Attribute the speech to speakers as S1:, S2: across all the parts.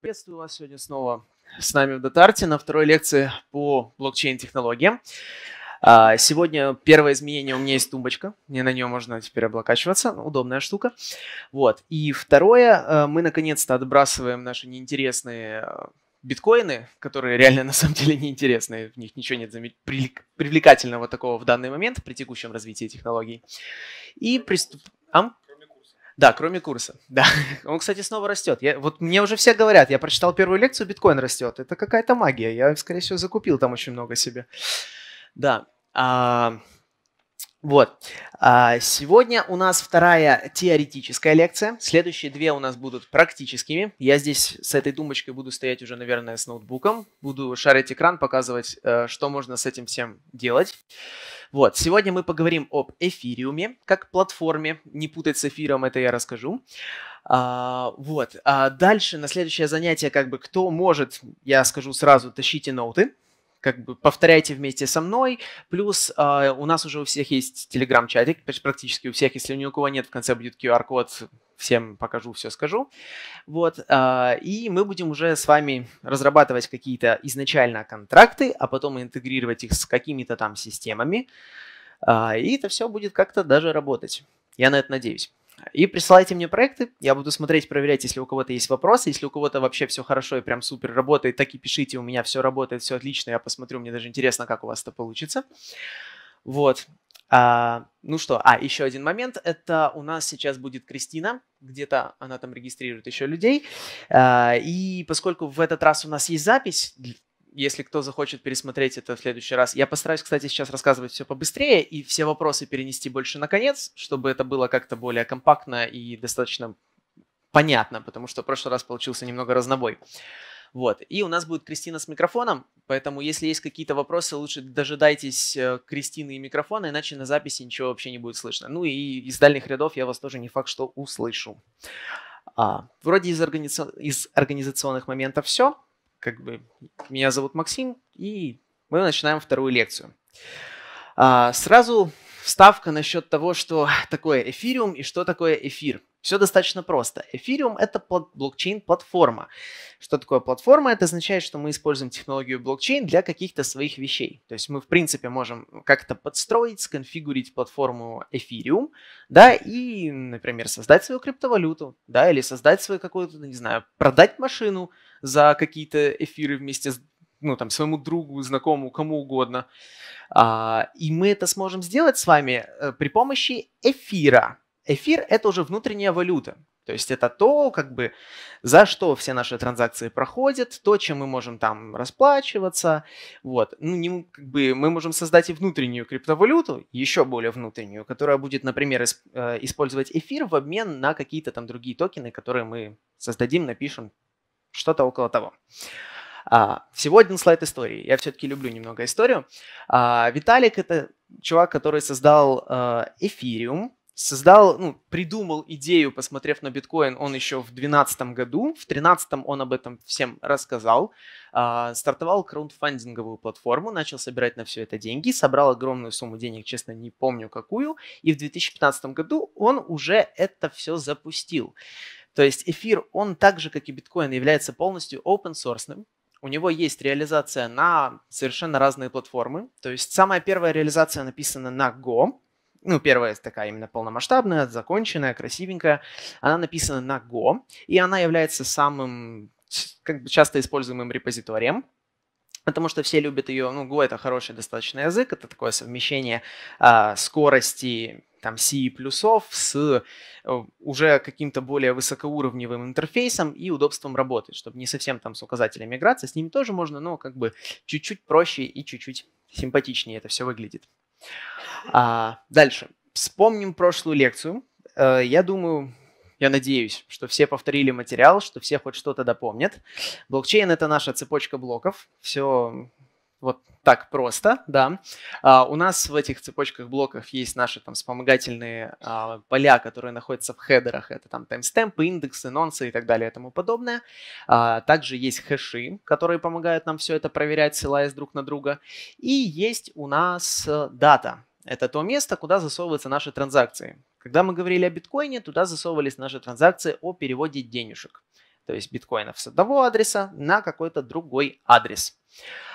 S1: Приветствую вас сегодня снова с нами в Датарте на второй лекции по блокчейн-технологиям. А, сегодня первое изменение у меня есть тумбочка, мне на нее можно теперь облокачиваться, удобная штука. Вот. И второе, а, мы наконец-то отбрасываем наши неинтересные а, биткоины, которые реально на самом деле неинтересные, в них ничего нет привлекательного такого в данный момент при текущем развитии технологий. И приступ... Ам? Да, кроме курса. Да. Он, кстати, снова растет. Я, вот мне уже все говорят, я прочитал первую лекцию, биткоин растет. Это какая-то магия. Я, скорее всего, закупил там очень много себе. Да. А, вот. А, сегодня у нас вторая теоретическая лекция. Следующие две у нас будут практическими. Я здесь с этой думочкой буду стоять уже, наверное, с ноутбуком. Буду шарить экран, показывать, э, что можно с этим всем делать. Вот. Сегодня мы поговорим об эфириуме как платформе. Не путать с эфиром, это я расскажу. А, вот. А дальше, на следующее занятие, как бы, кто может, я скажу сразу, тащите ноуты как бы повторяйте вместе со мной. Плюс э, у нас уже у всех есть телеграм-чатик, практически у всех. Если ни у кого нет, в конце будет QR-код, всем покажу, все скажу. Вот, э, и мы будем уже с вами разрабатывать какие-то изначально контракты, а потом интегрировать их с какими-то там системами. Э, и это все будет как-то даже работать. Я на это надеюсь. И присылайте мне проекты, я буду смотреть, проверять, если у кого-то есть вопросы, если у кого-то вообще все хорошо и прям супер работает, так и пишите, у меня все работает, все отлично, я посмотрю, мне даже интересно, как у вас это получится. Вот. А, ну что, а еще один момент, это у нас сейчас будет Кристина, где-то она там регистрирует еще людей, а, и поскольку в этот раз у нас есть запись, если кто захочет пересмотреть это в следующий раз. Я постараюсь, кстати, сейчас рассказывать все побыстрее и все вопросы перенести больше на конец, чтобы это было как-то более компактно и достаточно понятно, потому что в прошлый раз получился немного разнобой. Вот. И у нас будет Кристина с микрофоном, поэтому если есть какие-то вопросы, лучше дожидайтесь э, Кристины и микрофона, иначе на записи ничего вообще не будет слышно. Ну и из дальних рядов я вас тоже не факт, что услышу. А, вроде из, организа... из организационных моментов все как бы меня зовут Максим, и мы начинаем вторую лекцию. А, сразу вставка насчет того, что такое эфириум и что такое эфир. Все достаточно просто. Эфириум – это блокчейн-платформа. Что такое платформа? Это означает, что мы используем технологию блокчейн для каких-то своих вещей. То есть мы, в принципе, можем как-то подстроить, сконфигурить платформу эфириум, да, и, например, создать свою криптовалюту, да, или создать свою какую-то, не знаю, продать машину – за какие-то эфиры вместе с ну, там, своему другу, знакомому, кому угодно. А, и мы это сможем сделать с вами э, при помощи эфира. Эфир – это уже внутренняя валюта. То есть это то, как бы, за что все наши транзакции проходят, то, чем мы можем там расплачиваться. Вот. Ну, не, как бы, мы можем создать и внутреннюю криптовалюту, еще более внутреннюю, которая будет, например, э, использовать эфир в обмен на какие-то там другие токены, которые мы создадим, напишем, что-то около того. А, всего один слайд истории. Я все-таки люблю немного историю. А, Виталик — это чувак, который создал эфириум, а, создал, ну, придумал идею, посмотрев на биткоин, он еще в 2012 году, в 2013 он об этом всем рассказал, а, стартовал краундфандинговую платформу, начал собирать на все это деньги, собрал огромную сумму денег, честно, не помню какую, и в 2015 году он уже это все запустил. То есть эфир, он так же, как и биткоин, является полностью open source. У него есть реализация на совершенно разные платформы. То есть самая первая реализация написана на Go. Ну, первая такая именно полномасштабная, законченная, красивенькая. Она написана на Go, и она является самым как бы часто используемым репозиторием потому что все любят ее, ну, Go это хороший достаточно язык, это такое совмещение э, скорости там C плюсов с э, уже каким-то более высокоуровневым интерфейсом и удобством работы, чтобы не совсем там с указателями играться, с ними тоже можно, но как бы чуть-чуть проще и чуть-чуть симпатичнее это все выглядит. А, дальше. Вспомним прошлую лекцию. Э, я думаю, я надеюсь, что все повторили материал, что все хоть что-то допомнят. Блокчейн — это наша цепочка блоков. Все вот так просто, да. А, у нас в этих цепочках блоков есть наши там вспомогательные а, поля, которые находятся в хедерах. Это там таймстемпы, индексы, нонсы и так далее и тому подобное. А, также есть хэши, которые помогают нам все это проверять, ссылаясь друг на друга. И есть у нас э, дата. Это то место, куда засовываются наши транзакции. Когда мы говорили о биткоине, туда засовывались наши транзакции о переводе денежек то есть биткоинов с одного адреса на какой-то другой адрес.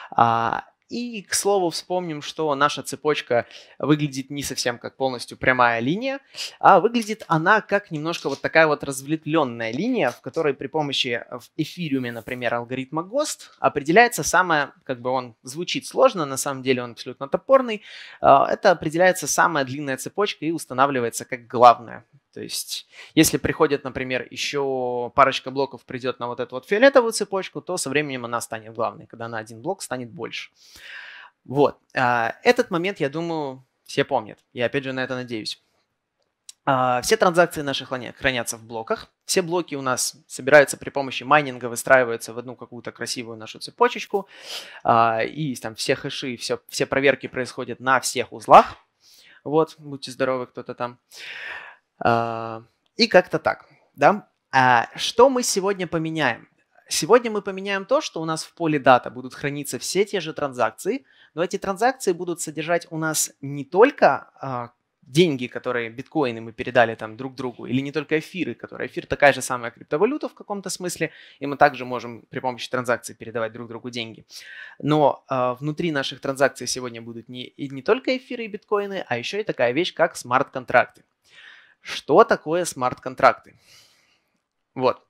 S1: А, и, к слову, вспомним, что наша цепочка выглядит не совсем как полностью прямая линия, а выглядит она как немножко вот такая вот разветвленная линия, в которой при помощи э, в эфириуме, например, алгоритма ГОСТ определяется самое, как бы он звучит сложно, на самом деле он абсолютно топорный, э, это определяется самая длинная цепочка и устанавливается как главная. То есть, если приходит, например, еще парочка блоков придет на вот эту вот фиолетовую цепочку, то со временем она станет главной, когда на один блок станет больше. Вот. А, этот момент, я думаю, все помнят. Я опять же на это надеюсь. А, все транзакции наши хранятся в блоках. Все блоки у нас собираются при помощи майнинга, выстраиваются в одну какую-то красивую нашу цепочечку. А, и там все хэши, все, все проверки происходят на всех узлах. Вот, будьте здоровы, кто-то там. А, и как-то так, да. А, что мы сегодня поменяем? Сегодня мы поменяем то, что у нас в поле дата будут храниться все те же транзакции, но эти транзакции будут содержать у нас не только а, деньги, которые биткоины мы передали там друг другу, или не только эфиры, которые эфир такая же самая криптовалюта в каком-то смысле, и мы также можем при помощи транзакций передавать друг другу деньги. Но э, внутри наших транзакций сегодня будут не, и не только эфиры и биткоины, а еще и такая вещь, как смарт-контракты. Что такое смарт-контракты? Вот.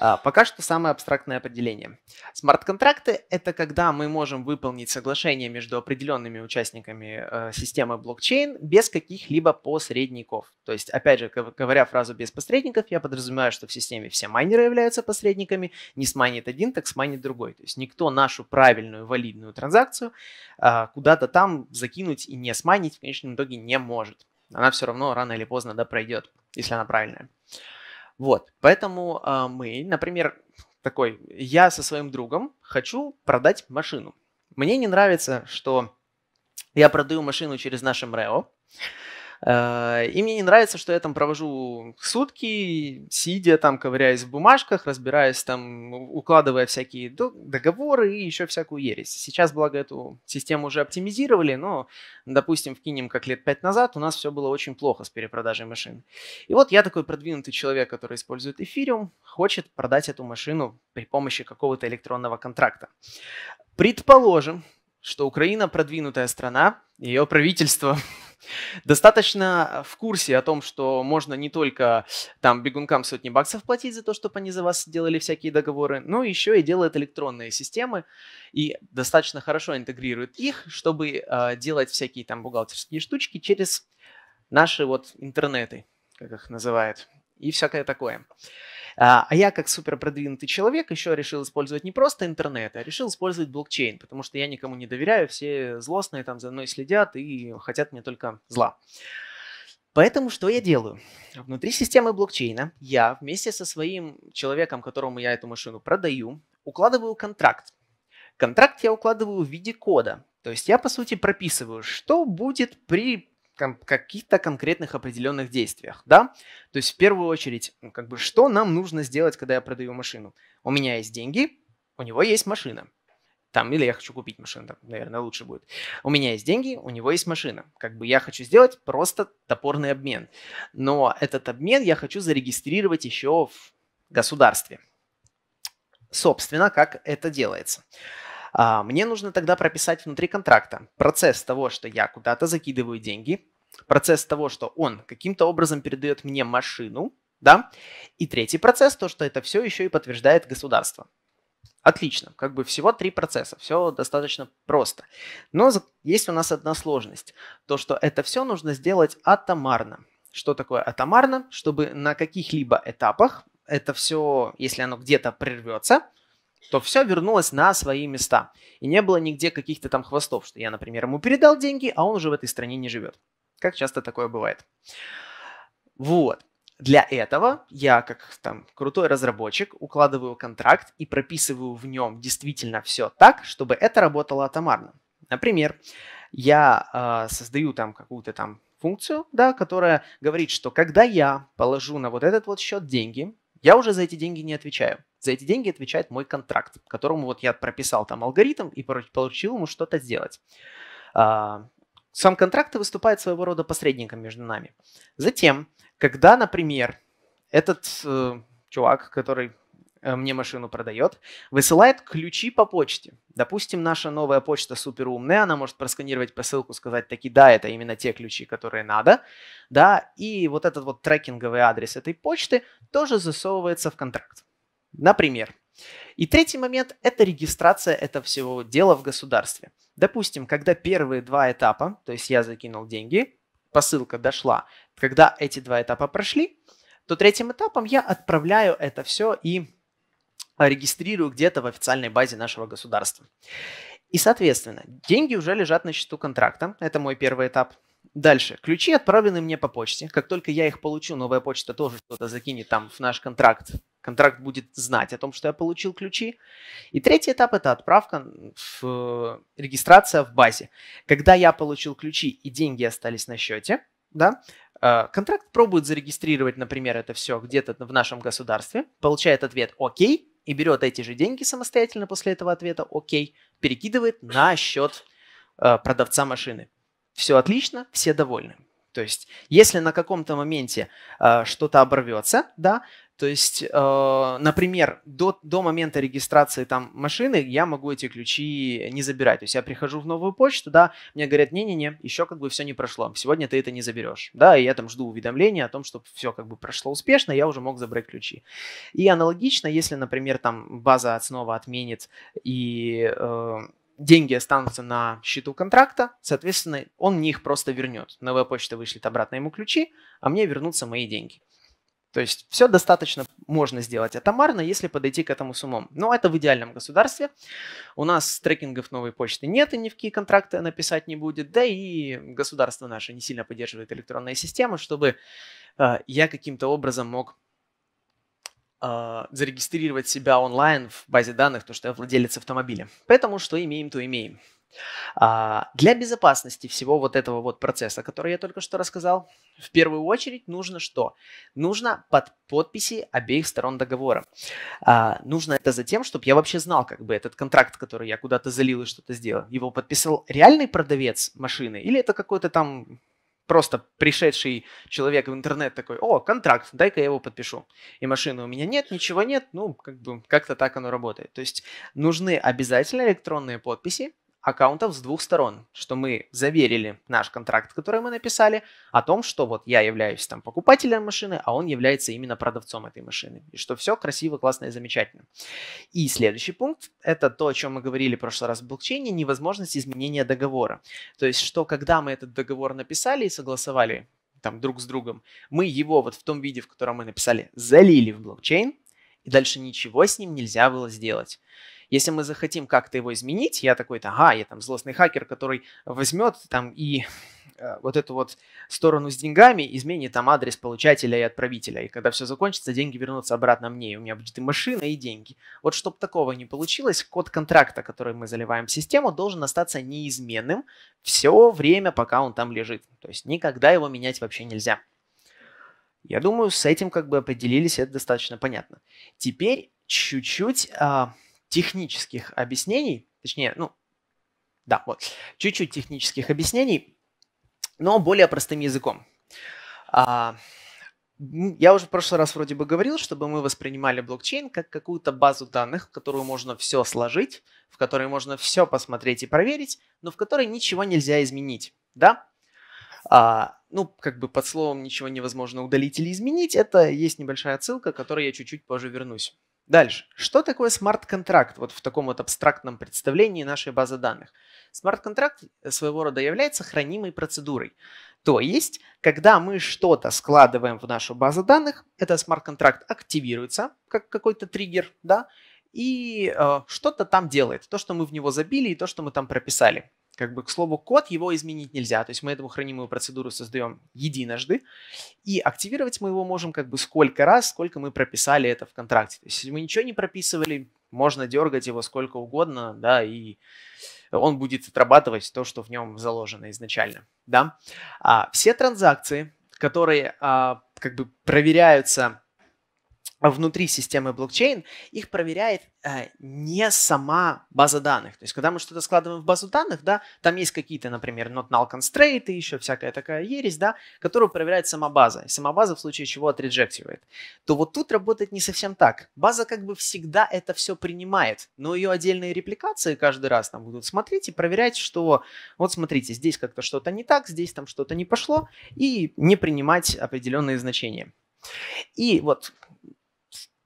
S1: А, пока что самое абстрактное определение. Смарт-контракты – это когда мы можем выполнить соглашение между определенными участниками э, системы блокчейн без каких-либо посредников. То есть, опять же, говоря фразу «без посредников», я подразумеваю, что в системе все майнеры являются посредниками, не смайнит один, так смайнит другой. То есть никто нашу правильную, валидную транзакцию а, куда-то там закинуть и не смайнить в конечном итоге не может она все равно рано или поздно да, пройдет, если она правильная. Вот, поэтому э, мы, например, такой, я со своим другом хочу продать машину. Мне не нравится, что я продаю машину через наш МРЭО, Э, и мне не нравится, что я там провожу сутки, сидя там, ковыряясь в бумажках, разбираясь там, укладывая всякие договоры и еще всякую ересь. Сейчас, благо, эту систему уже оптимизировали, но, допустим, вкинем как лет пять назад, у нас все было очень плохо с перепродажей машин. И вот я такой продвинутый человек, который использует эфириум, хочет продать эту машину при помощи какого-то электронного контракта. Предположим, что Украина продвинутая страна, ее правительство Достаточно в курсе о том, что можно не только там бегункам сотни баксов платить за то, чтобы они за вас делали всякие договоры, но еще и делают электронные системы и достаточно хорошо интегрируют их, чтобы э, делать всякие там бухгалтерские штучки через наши вот интернеты, как их называют, и всякое такое. А, а я, как супер продвинутый человек, еще решил использовать не просто интернет, а решил использовать блокчейн, потому что я никому не доверяю, все злостные там за мной следят и хотят мне только зла. Поэтому что я делаю? Внутри системы блокчейна я вместе со своим человеком, которому я эту машину продаю, укладываю контракт. Контракт я укладываю в виде кода. То есть я, по сути, прописываю, что будет при каких-то конкретных определенных действиях, да? То есть в первую очередь, как бы, что нам нужно сделать, когда я продаю машину? У меня есть деньги, у него есть машина. Там, или я хочу купить машину, там, наверное, лучше будет. У меня есть деньги, у него есть машина. Как бы я хочу сделать просто топорный обмен. Но этот обмен я хочу зарегистрировать еще в государстве. Собственно, как это делается. А, мне нужно тогда прописать внутри контракта процесс того, что я куда-то закидываю деньги, процесс того, что он каким-то образом передает мне машину, да, и третий процесс, то, что это все еще и подтверждает государство. Отлично, как бы всего три процесса, все достаточно просто. Но есть у нас одна сложность, то, что это все нужно сделать атомарно. Что такое атомарно? Чтобы на каких-либо этапах это все, если оно где-то прервется, то все вернулось на свои места. И не было нигде каких-то там хвостов, что я, например, ему передал деньги, а он уже в этой стране не живет. Как часто такое бывает. Вот. Для этого я, как там крутой разработчик, укладываю контракт и прописываю в нем действительно все так, чтобы это работало атомарно. Например, я э, создаю там какую-то там функцию, да, которая говорит, что когда я положу на вот этот вот счет деньги, я уже за эти деньги не отвечаю. За эти деньги отвечает мой контракт, которому вот я прописал там алгоритм и получил ему что-то сделать. А, сам контракт выступает своего рода посредником между нами. Затем, когда, например, этот э, чувак, который Э, мне машину продает, высылает ключи по почте. Допустим, наша новая почта суперумная, она может просканировать посылку, сказать таки, да, это именно те ключи, которые надо, да, и вот этот вот трекинговый адрес этой почты тоже засовывается в контракт. Например. И третий момент – это регистрация этого всего дела в государстве. Допустим, когда первые два этапа, то есть я закинул деньги, посылка дошла, когда эти два этапа прошли, то третьим этапом я отправляю это все и регистрирую где-то в официальной базе нашего государства. И, соответственно, деньги уже лежат на счету контракта. Это мой первый этап. Дальше. Ключи отправлены мне по почте. Как только я их получу, новая почта тоже что-то закинет там в наш контракт. Контракт будет знать о том, что я получил ключи. И третий этап – это отправка, в, э, регистрация в базе. Когда я получил ключи и деньги остались на счете, да, э, контракт пробует зарегистрировать, например, это все где-то в нашем государстве, получает ответ «Окей», и берет эти же деньги самостоятельно после этого ответа, окей, перекидывает на счет э, продавца машины. Все отлично, все довольны. То есть, если на каком-то моменте э, что-то оборвется, да, то есть, э, например, до, до момента регистрации там машины я могу эти ключи не забирать. То есть я прихожу в новую почту, да, мне говорят, не-не-не, еще как бы все не прошло, сегодня ты это не заберешь. Да, и я там жду уведомления о том, что все как бы прошло успешно, я уже мог забрать ключи. И аналогично, если, например, там база снова отменит и... Э, деньги останутся на счету контракта, соответственно, он мне их просто вернет. На почта вышлет обратно ему ключи, а мне вернутся мои деньги. То есть все достаточно можно сделать атомарно, если подойти к этому с умом. Но это в идеальном государстве. У нас трекингов новой почты нет, и ни в какие контракты написать не будет. Да и государство наше не сильно поддерживает электронные системы, чтобы э, я каким-то образом мог э, зарегистрировать себя онлайн в базе данных, то, что я владелец автомобиля. Поэтому что имеем, то имеем. А для безопасности всего вот этого вот процесса, который я только что рассказал, в первую очередь нужно что? Нужно под подписи обеих сторон договора. А, нужно это за тем, чтобы я вообще знал, как бы этот контракт, который я куда-то залил и что-то сделал, его подписал реальный продавец машины или это какой-то там просто пришедший человек в интернет такой, о, контракт, дай-ка я его подпишу. И машины у меня нет, ничего нет, ну, как бы как-то так оно работает. То есть нужны обязательно электронные подписи, аккаунтов с двух сторон, что мы заверили наш контракт, который мы написали, о том, что вот я являюсь там покупателем машины, а он является именно продавцом этой машины, и что все красиво, классно и замечательно. И следующий пункт – это то, о чем мы говорили в прошлый раз в блокчейне, невозможность изменения договора. То есть, что когда мы этот договор написали и согласовали там друг с другом, мы его вот в том виде, в котором мы написали, залили в блокчейн, и дальше ничего с ним нельзя было сделать. Если мы захотим как-то его изменить, я такой, то ага, я там злостный хакер, который возьмет там и э, вот эту вот сторону с деньгами изменит там адрес получателя и отправителя. И когда все закончится, деньги вернутся обратно мне. И у меня будет и машина, и деньги. Вот чтобы такого не получилось, код контракта, который мы заливаем в систему, должен остаться неизменным все время, пока он там лежит. То есть никогда его менять вообще нельзя. Я думаю, с этим как бы определились, это достаточно понятно. Теперь чуть-чуть а, технических объяснений, точнее, ну, да, вот, чуть-чуть технических объяснений, но более простым языком. А, я уже в прошлый раз вроде бы говорил, чтобы мы воспринимали блокчейн как какую-то базу данных, в которую можно все сложить, в которой можно все посмотреть и проверить, но в которой ничего нельзя изменить, да? А, ну, как бы под словом ничего невозможно удалить или изменить, это есть небольшая отсылка, к которой я чуть-чуть позже вернусь. Дальше. Что такое смарт-контракт вот в таком вот абстрактном представлении нашей базы данных? Смарт-контракт э, своего рода является хранимой процедурой. То есть, когда мы что-то складываем в нашу базу данных, этот смарт-контракт активируется, как какой-то триггер, да, и э, что-то там делает, то, что мы в него забили и то, что мы там прописали. Как бы, к слову, код его изменить нельзя. То есть мы эту хранимую процедуру создаем единожды. И активировать мы его можем как бы сколько раз, сколько мы прописали это в контракте. То есть если мы ничего не прописывали, можно дергать его сколько угодно, да, и он будет отрабатывать то, что в нем заложено изначально, да. А все транзакции, которые а, как бы проверяются внутри системы блокчейн, их проверяет э, не сама база данных. То есть, когда мы что-то складываем в базу данных, да, там есть какие-то, например, not null constraint и еще всякая такая ересь, да, которую проверяет сама база. И сама база в случае чего отрежективает. То вот тут работает не совсем так. База как бы всегда это все принимает, но ее отдельные репликации каждый раз там будут смотреть и проверять, что вот смотрите, здесь как-то что-то не так, здесь там что-то не пошло, и не принимать определенные значения. И вот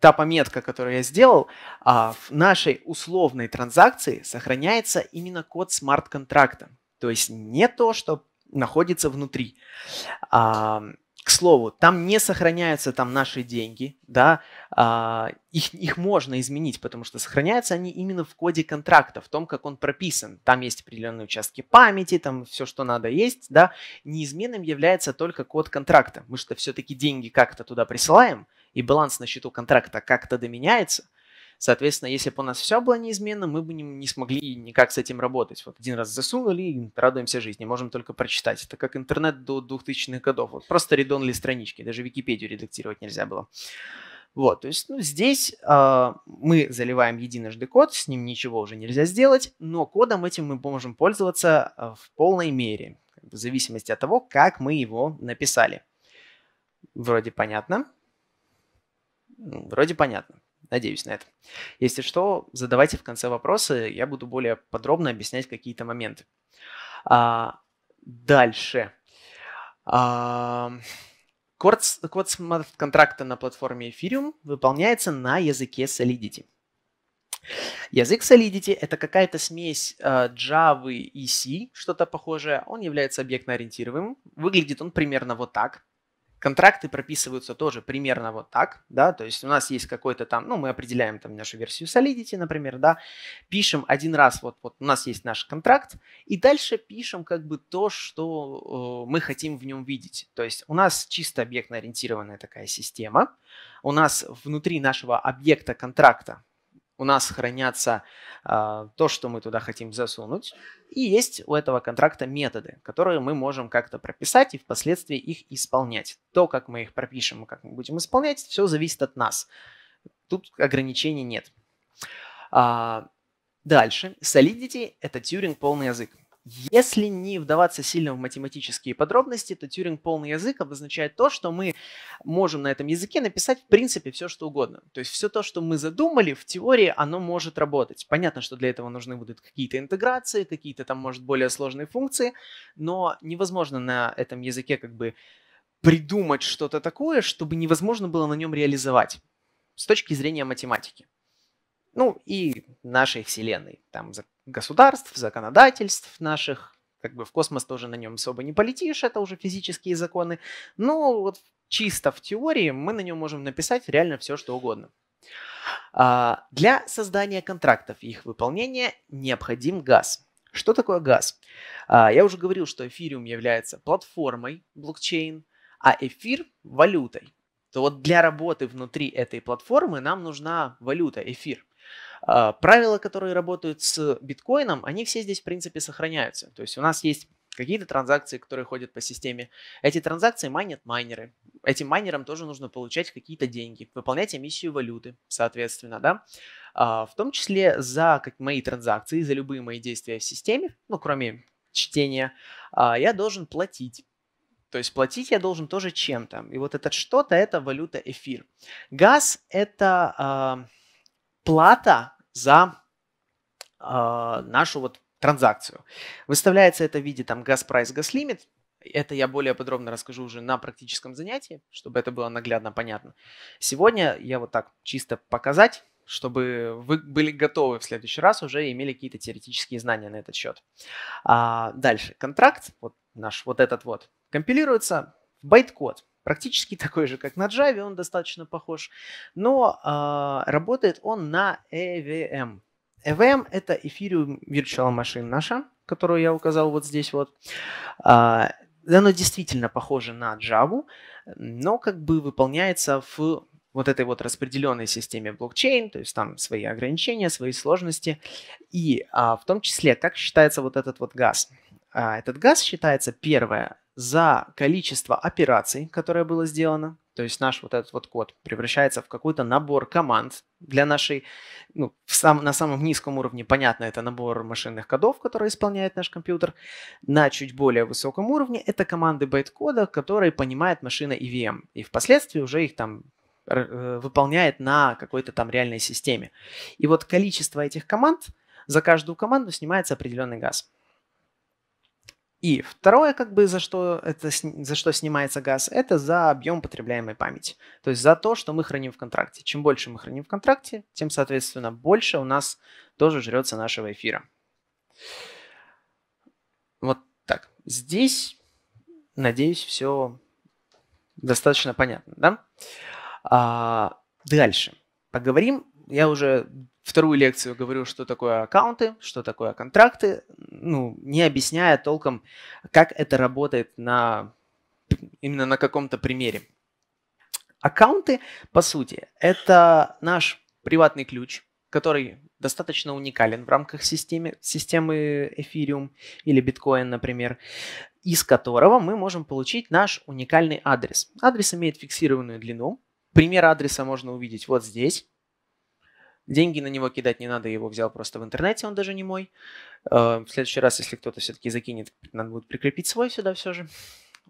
S1: та пометка, которую я сделал, а, в нашей условной транзакции сохраняется именно код смарт-контракта. То есть не то, что находится внутри. А, к слову, там не сохраняются там наши деньги, да, а, их, их можно изменить, потому что сохраняются они именно в коде контракта, в том, как он прописан. Там есть определенные участки памяти, там все, что надо есть, да. Неизменным является только код контракта. Мы что все-таки деньги как-то туда присылаем – и баланс на счету контракта как-то доменяется, Соответственно, если бы у нас все было неизменно, мы бы не, не смогли никак с этим работать. Вот один раз засунули и радуемся жизни, можем только прочитать. Это как интернет до 2000-х годов. Вот просто редонли странички, даже Википедию редактировать нельзя было. Вот, то есть ну, здесь э, мы заливаем единожды код, с ним ничего уже нельзя сделать, но кодом этим мы можем пользоваться а, в полной мере, в зависимости от того, как мы его написали. Вроде понятно вроде понятно. Надеюсь на это. Если что, задавайте в конце вопросы, я буду более подробно объяснять какие-то моменты. А, дальше. А, код, код смарт-контракта на платформе Ethereum выполняется на языке Solidity. Язык Solidity — это какая-то смесь э, Java и C, что-то похожее. Он является объектно-ориентированным. Выглядит он примерно вот так. Контракты прописываются тоже примерно вот так, да, то есть у нас есть какой-то там, ну, мы определяем там нашу версию Solidity, например, да, пишем один раз, вот, вот у нас есть наш контракт, и дальше пишем как бы то, что э, мы хотим в нем видеть. То есть у нас чисто объектно ориентированная такая система, у нас внутри нашего объекта контракта у нас хранятся э, то, что мы туда хотим засунуть, и есть у этого контракта методы, которые мы можем как-то прописать и впоследствии их исполнять. То, как мы их пропишем и как мы будем исполнять, все зависит от нас. Тут ограничений нет. А, дальше. Solidity – это Turing полный язык. Если не вдаваться сильно в математические подробности, то Тюринг полный язык обозначает то, что мы можем на этом языке написать в принципе все, что угодно. То есть все то, что мы задумали, в теории оно может работать. Понятно, что для этого нужны будут какие-то интеграции, какие-то там, может, более сложные функции, но невозможно на этом языке как бы придумать что-то такое, чтобы невозможно было на нем реализовать с точки зрения математики. Ну и нашей Вселенной. Там государств, законодательств наших. Как бы в космос тоже на нем особо не полетишь, это уже физические законы. Но ну, вот чисто в теории мы на нем можем написать реально все, что угодно. А, для создания контрактов и их выполнения необходим газ. Что такое газ? А, я уже говорил, что эфириум является платформой блокчейн, а эфир – валютой. То вот для работы внутри этой платформы нам нужна валюта, эфир. А, правила, которые работают с биткоином, они все здесь, в принципе, сохраняются. То есть у нас есть какие-то транзакции, которые ходят по системе. Эти транзакции майнят майнеры. Этим майнерам тоже нужно получать какие-то деньги, выполнять эмиссию валюты, соответственно, да. А, в том числе за как мои транзакции, за любые мои действия в системе, ну, кроме чтения, а, я должен платить. То есть платить я должен тоже чем-то. И вот это что-то – это валюта эфир. Газ – это… А, плата за э, нашу вот транзакцию. Выставляется это в виде там газ прайс, газ лимит. Это я более подробно расскажу уже на практическом занятии, чтобы это было наглядно понятно. Сегодня я вот так чисто показать, чтобы вы были готовы в следующий раз, уже имели какие-то теоретические знания на этот счет. А дальше. Контракт, вот наш вот этот вот, компилируется в байткод практически такой же, как на Java, он достаточно похож, но э, работает он на EVM. EVM – это Ethereum Virtual Machine наша, которую я указал вот здесь вот. Э, оно действительно похоже на Java, но как бы выполняется в вот этой вот распределенной системе блокчейн, то есть там свои ограничения, свои сложности, и а, в том числе, как считается вот этот вот газ. А, этот газ считается, первое, за количество операций, которое было сделано, то есть наш вот этот вот код превращается в какой-то набор команд для нашей, ну, в сам, на самом низком уровне, понятно, это набор машинных кодов, которые исполняет наш компьютер. На чуть более высоком уровне это команды байткода, которые понимает машина EVM. И впоследствии уже их там э, выполняет на какой-то там реальной системе. И вот количество этих команд, за каждую команду снимается определенный газ. И второе, как бы за что, это, за что снимается газ, это за объем потребляемой памяти. То есть за то, что мы храним в контракте. Чем больше мы храним в контракте, тем, соответственно, больше у нас тоже жрется нашего эфира. Вот так. Здесь, надеюсь, все достаточно понятно. Да? А, дальше. Поговорим. Я уже вторую лекцию говорю, что такое аккаунты, что такое контракты, ну, не объясняя толком, как это работает на, именно на каком-то примере. Аккаунты, по сути, это наш приватный ключ, который достаточно уникален в рамках системы, системы Ethereum или Bitcoin, например, из которого мы можем получить наш уникальный адрес. Адрес имеет фиксированную длину. Пример адреса можно увидеть вот здесь. Деньги на него кидать не надо, его взял просто в интернете, он даже не мой. Э, в следующий раз, если кто-то все-таки закинет, надо будет прикрепить свой сюда все же.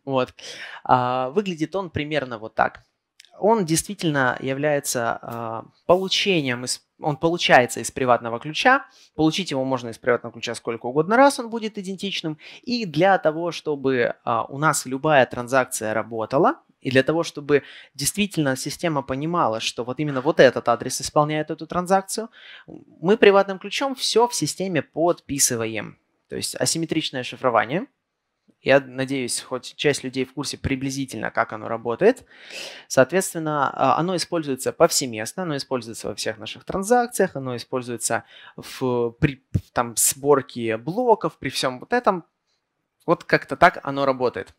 S1: Вот. А, выглядит он примерно вот так. Он действительно является э, получением из он получается из приватного ключа. Получить его можно из приватного ключа сколько угодно раз, он будет идентичным. И для того, чтобы э, у нас любая транзакция работала, и для того, чтобы действительно система понимала, что вот именно вот этот адрес исполняет эту транзакцию, мы приватным ключом все в системе подписываем. То есть асимметричное шифрование. Я надеюсь, хоть часть людей в курсе приблизительно, как оно работает. Соответственно, а, оно используется повсеместно, оно используется во всех наших транзакциях, оно используется в, при там, сборке блоков, при всем вот этом. Вот как-то так оно работает.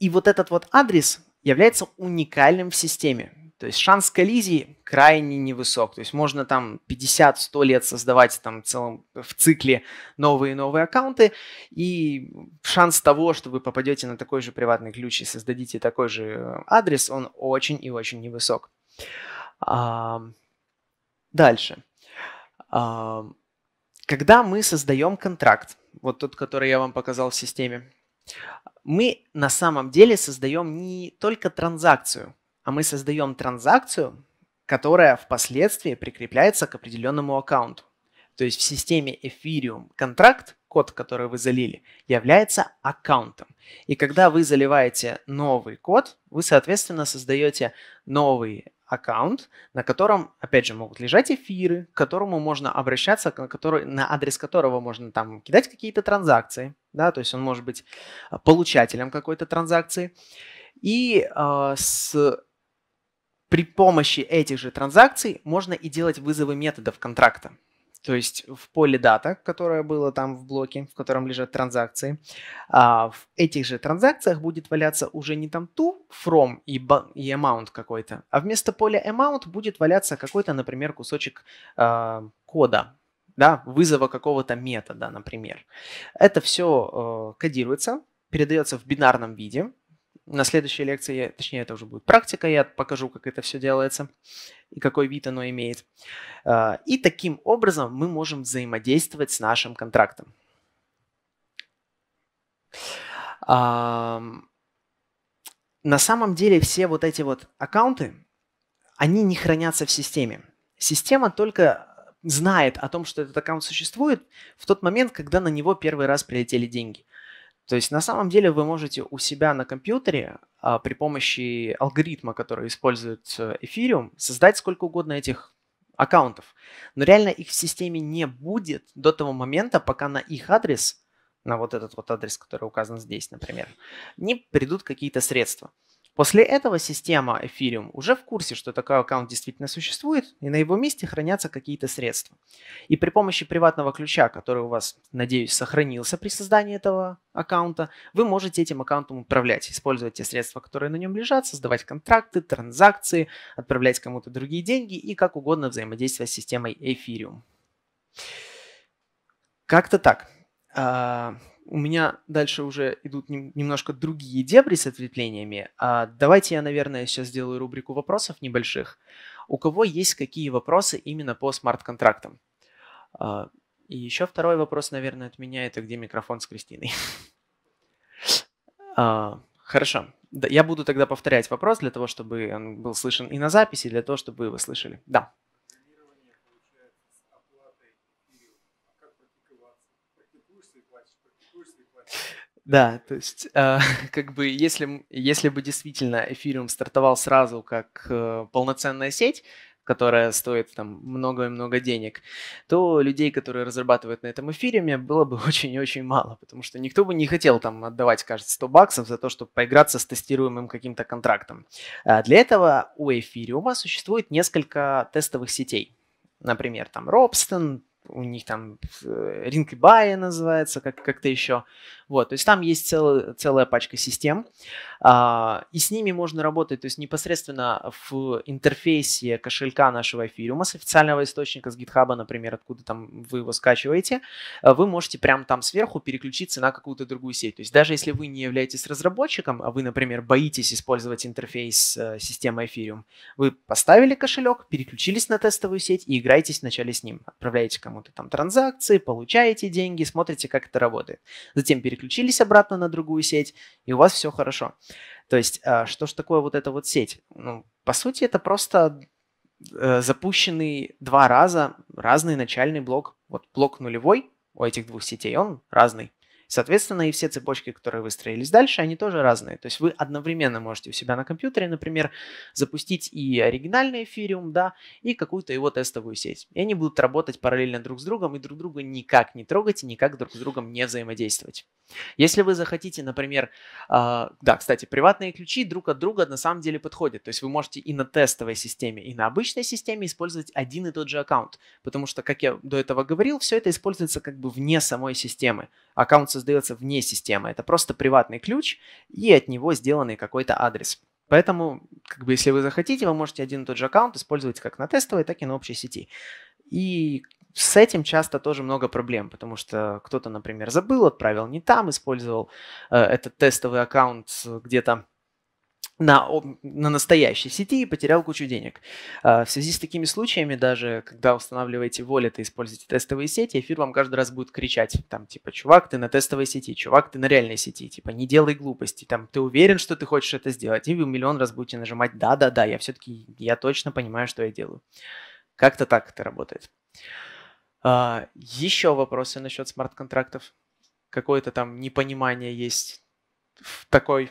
S1: И вот этот вот адрес является уникальным в системе. То есть шанс коллизии крайне невысок. То есть можно там 50-100 лет создавать там целом, в цикле новые и новые аккаунты, и шанс того, что вы попадете на такой же приватный ключ и создадите такой же э, адрес, он очень и очень невысок. А, дальше. А, когда мы создаем контракт, вот тот, который я вам показал в системе, мы на самом деле создаем не только транзакцию, а мы создаем транзакцию, которая впоследствии прикрепляется к определенному аккаунту. То есть в системе Ethereum контракт, код, который вы залили, является аккаунтом. И когда вы заливаете новый код, вы, соответственно, создаете новый аккаунт, на котором, опять же, могут лежать эфиры, к которому можно обращаться, на, который, на адрес которого можно там кидать какие-то транзакции, да, то есть он может быть а, получателем какой-то транзакции. И э, с, при помощи этих же транзакций можно и делать вызовы методов контракта. То есть в поле дата, которое было там в блоке, в котором лежат транзакции, а, в этих же транзакциях будет валяться уже не там ту from и, и amount какой-то, а вместо поля amount будет валяться какой-то, например, кусочек а, кода, да, вызова какого-то метода, например. Это все э, кодируется, передается в бинарном виде, на следующей лекции, я, точнее, это уже будет практика, я покажу, как это все делается и какой вид оно имеет. А, и таким образом мы можем взаимодействовать с нашим контрактом. А, на самом деле все вот эти вот аккаунты, они не хранятся в системе. Система только знает о том, что этот аккаунт существует в тот момент, когда на него первый раз прилетели деньги – то есть на самом деле вы можете у себя на компьютере а, при помощи алгоритма, который использует э, Ethereum, создать сколько угодно этих аккаунтов. Но реально их в системе не будет до того момента, пока на их адрес, на вот этот вот адрес, который указан здесь, например, не придут какие-то средства. После этого система Ethereum уже в курсе, что такой аккаунт действительно существует, и на его месте хранятся какие-то средства. И при помощи приватного ключа, который у вас, надеюсь, сохранился при создании этого аккаунта, вы можете этим аккаунтом управлять, использовать те средства, которые на нем лежат, создавать контракты, транзакции, отправлять кому-то другие деньги и как угодно взаимодействовать с системой Ethereum. Как-то так. А, у меня дальше уже идут немножко другие дебри с ответвлениями. А давайте я, наверное, сейчас сделаю рубрику вопросов небольших. У кого есть какие вопросы именно по смарт-контрактам? А, и еще второй вопрос, наверное, от меня, это где микрофон с Кристиной. А, хорошо. Я буду тогда повторять вопрос для того, чтобы он был слышен и на записи, и для того, чтобы вы его слышали. Да. Да, то есть, э, как бы, если, если бы действительно эфириум стартовал сразу как э, полноценная сеть, которая стоит там много и много денег, то людей, которые разрабатывают на этом эфириуме, было бы очень и очень мало, потому что никто бы не хотел там отдавать, кажется, 100 баксов за то, чтобы поиграться с тестируемым каким-то контрактом. А для этого у эфириума существует несколько тестовых сетей. Например, там Robston, у них там Ring э, и Buy называется, как- как-то еще. Вот, то есть там есть цел, целая пачка систем, а, и с ними можно работать, то есть непосредственно в интерфейсе кошелька нашего эфириума с официального источника, с GitHub, например, откуда там вы его скачиваете, э, вы можете прямо там сверху переключиться на какую-то другую сеть. То есть даже если вы не являетесь разработчиком, а вы, например, боитесь использовать интерфейс э, системы эфириум, вы поставили кошелек, переключились на тестовую сеть и играетесь вначале с ним. Отправляете кому-то там транзакции, получаете деньги, смотрите, как это работает. Затем переключаетесь переключились обратно на другую сеть, и у вас все хорошо. То есть, а, что же такое вот эта вот сеть? Ну, по сути, это просто э, запущенный два раза разный начальный блок. Вот блок нулевой у этих двух сетей, он разный. Соответственно, и все цепочки, которые выстроились дальше, они тоже разные. То есть вы одновременно можете у себя на компьютере, например, запустить и оригинальный эфириум, да, и какую-то его тестовую сеть. И они будут работать параллельно друг с другом и друг друга никак не трогать и никак друг с другом не взаимодействовать. Если вы захотите, например, э, да, кстати, приватные ключи друг от друга на самом деле подходят. То есть вы можете и на тестовой системе, и на обычной системе использовать один и тот же аккаунт. Потому что, как я до этого говорил, все это используется как бы вне самой системы. Аккаунт создается вне системы. Это просто приватный ключ и от него сделанный какой-то адрес. Поэтому, как бы, если вы захотите, вы можете один и тот же аккаунт использовать как на тестовой, так и на общей сети. И с этим часто тоже много проблем, потому что кто-то, например, забыл, отправил не там, использовал э, этот тестовый аккаунт где-то на, на настоящей сети и потерял кучу денег. А, в связи с такими случаями, даже когда устанавливаете wallet и используете тестовые сети, эфир вам каждый раз будет кричать, там, типа, чувак, ты на тестовой сети, чувак, ты на реальной сети, типа, не делай глупости, там, ты уверен, что ты хочешь это сделать, и вы миллион раз будете нажимать, да-да-да, я все-таки, я точно понимаю, что я делаю. Как-то так это работает. А, Еще вопросы насчет смарт-контрактов? Какое-то там непонимание есть в такой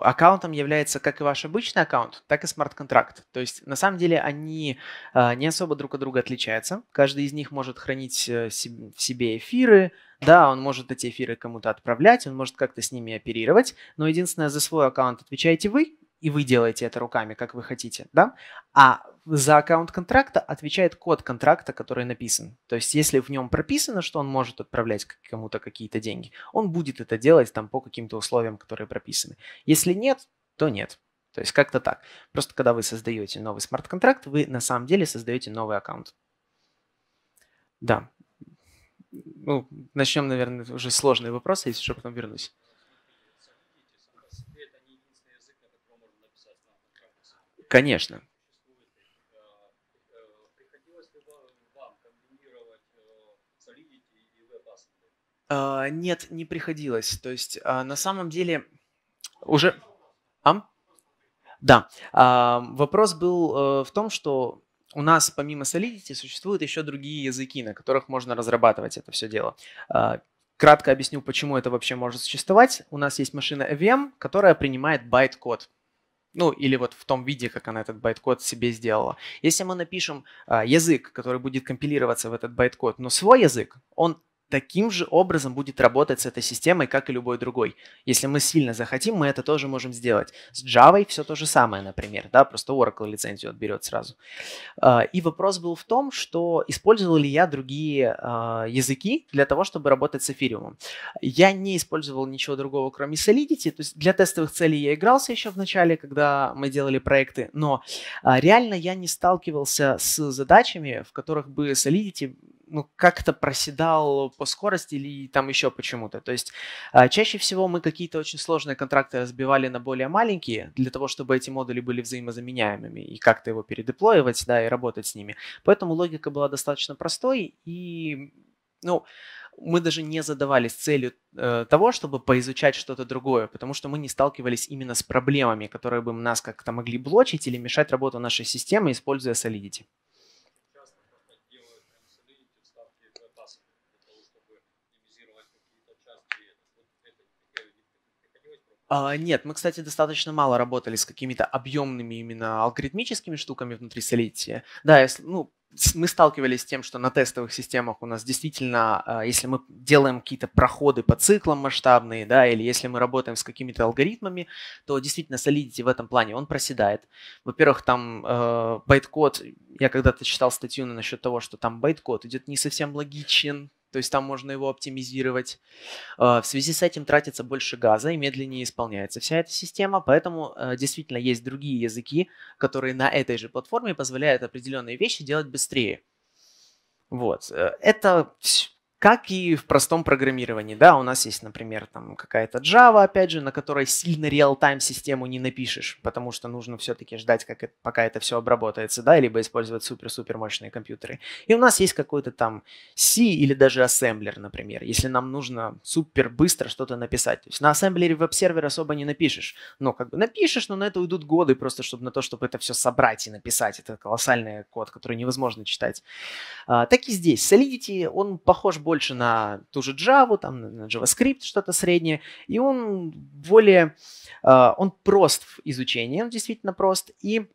S1: аккаунтом является как и ваш обычный аккаунт, так и смарт-контракт. То есть на самом деле они а, не особо друг от друга отличаются. Каждый из них может хранить э, в себе эфиры, да, он может эти эфиры кому-то отправлять, он может как-то с ними оперировать, но единственное, за свой аккаунт отвечаете вы, и вы делаете это руками, как вы хотите, да? А за аккаунт контракта отвечает код контракта, который написан. То есть если в нем прописано, что он может отправлять кому-то какие-то деньги, он будет это делать там по каким-то условиям, которые прописаны. Если нет, то нет. То есть как-то так. Просто когда вы создаете новый смарт-контракт, вы на самом деле создаете новый аккаунт. Да. Ну, начнем, наверное, уже сложные вопросы, если что, потом вернусь. Конечно. Uh, нет, не приходилось. То есть uh, на самом деле уже... А? Да. Uh, вопрос был э, в том, что у нас помимо Solidity существуют еще другие языки, на которых можно разрабатывать это все дело. Кратко объясню, почему это вообще может существовать. У нас есть машина VM, которая принимает байт-код ну, или вот в том виде, как она этот байткод себе сделала. Если мы напишем а, язык, который будет компилироваться в этот байткод, но свой язык, он таким же образом будет работать с этой системой, как и любой другой. Если мы сильно захотим, мы это тоже можем сделать. С Java все то же самое, например, да, просто Oracle лицензию отберет сразу. А, и вопрос был в том, что использовал ли я другие а, языки для того, чтобы работать с эфириумом. Я не использовал ничего другого, кроме Solidity, то есть для тестовых целей я игрался еще в начале, когда мы делали проекты, но а, реально я не сталкивался с задачами, в которых бы Solidity ну, как-то проседал по скорости или там еще почему-то. То есть а, чаще всего мы какие-то очень сложные контракты разбивали на более маленькие, для того, чтобы эти модули были взаимозаменяемыми и как-то его передеплоивать, да, и работать с ними. Поэтому логика была достаточно простой, и, ну, мы даже не задавались целью э, того, чтобы поизучать что-то другое, потому что мы не сталкивались именно с проблемами, которые бы нас как-то могли блочить или мешать работу нашей системы, используя Solidity. А, нет, мы, кстати, достаточно мало работали с какими-то объемными именно алгоритмическими штуками внутри Solidity. Да, если, ну, мы сталкивались с тем, что на тестовых системах у нас действительно, а, если мы делаем какие-то проходы по циклам масштабные, да, или если мы работаем с какими-то алгоритмами, то действительно Solidity в этом плане, он проседает. Во-первых, там э, байткод, я когда-то читал статью насчет того, что там байткод идет не совсем логичен, то есть там можно его оптимизировать. Э, в связи с этим тратится больше газа и медленнее исполняется вся эта система, поэтому э, действительно есть другие языки, которые на этой же платформе позволяют определенные вещи делать быстрее. Вот. Э, это как и в простом программировании, да, у нас есть, например, там какая-то Java, опять же, на которой сильно реал-тайм систему не напишешь, потому что нужно все-таки ждать, как это, пока это все обработается, да, либо использовать супер-супер мощные компьютеры. И у нас есть какой-то там C или даже ассемблер, например, если нам нужно супер быстро что-то написать. То есть на ассемблере веб-сервер особо не напишешь. но как бы напишешь, но на это уйдут годы просто, чтобы на то, чтобы это все собрать и написать. Это колоссальный код, который невозможно читать. А, так и здесь. Solidity, он похож больше больше на ту же Java, там, на JavaScript что-то среднее, и он более, э, он прост в изучении, он действительно прост, и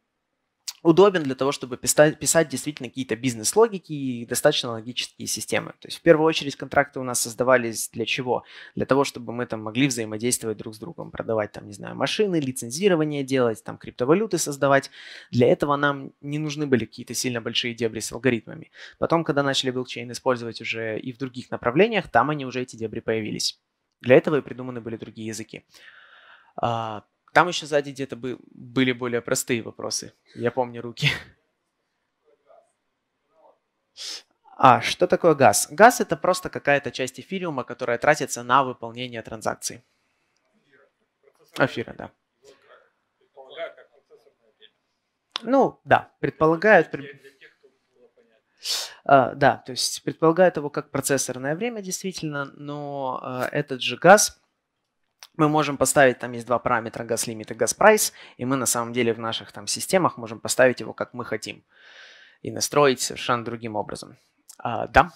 S1: удобен для того, чтобы писать, писать действительно какие-то бизнес-логики и достаточно логические системы. То есть в первую очередь контракты у нас создавались для чего? Для того, чтобы мы там могли взаимодействовать друг с другом, продавать там, не знаю, машины, лицензирование делать, там криптовалюты создавать. Для этого нам не нужны были какие-то сильно большие дебри с алгоритмами. Потом, когда начали блокчейн использовать уже и в других направлениях, там они уже эти дебри появились. Для этого и придуманы были другие языки. А, там еще сзади где-то были более простые вопросы. Я помню руки. А, что такое газ? Газ – это просто какая-то часть эфириума, которая тратится на выполнение транзакций. Эфира, да. Ну, да, предполагают... Э, да, то есть предполагают его как процессорное время действительно, но э, этот же газ мы можем поставить, там есть два параметра GasLimit и GasPrice, и мы на самом деле в наших там системах можем поставить его как мы хотим и настроить совершенно другим образом. А, да?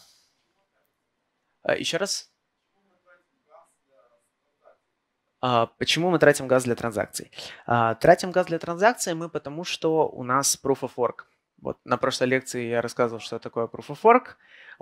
S1: А, еще раз? А, почему мы тратим газ для транзакций? А, тратим газ для транзакций мы потому, что у нас Proof of Work. Вот на прошлой лекции я рассказывал, что такое Proof of Work –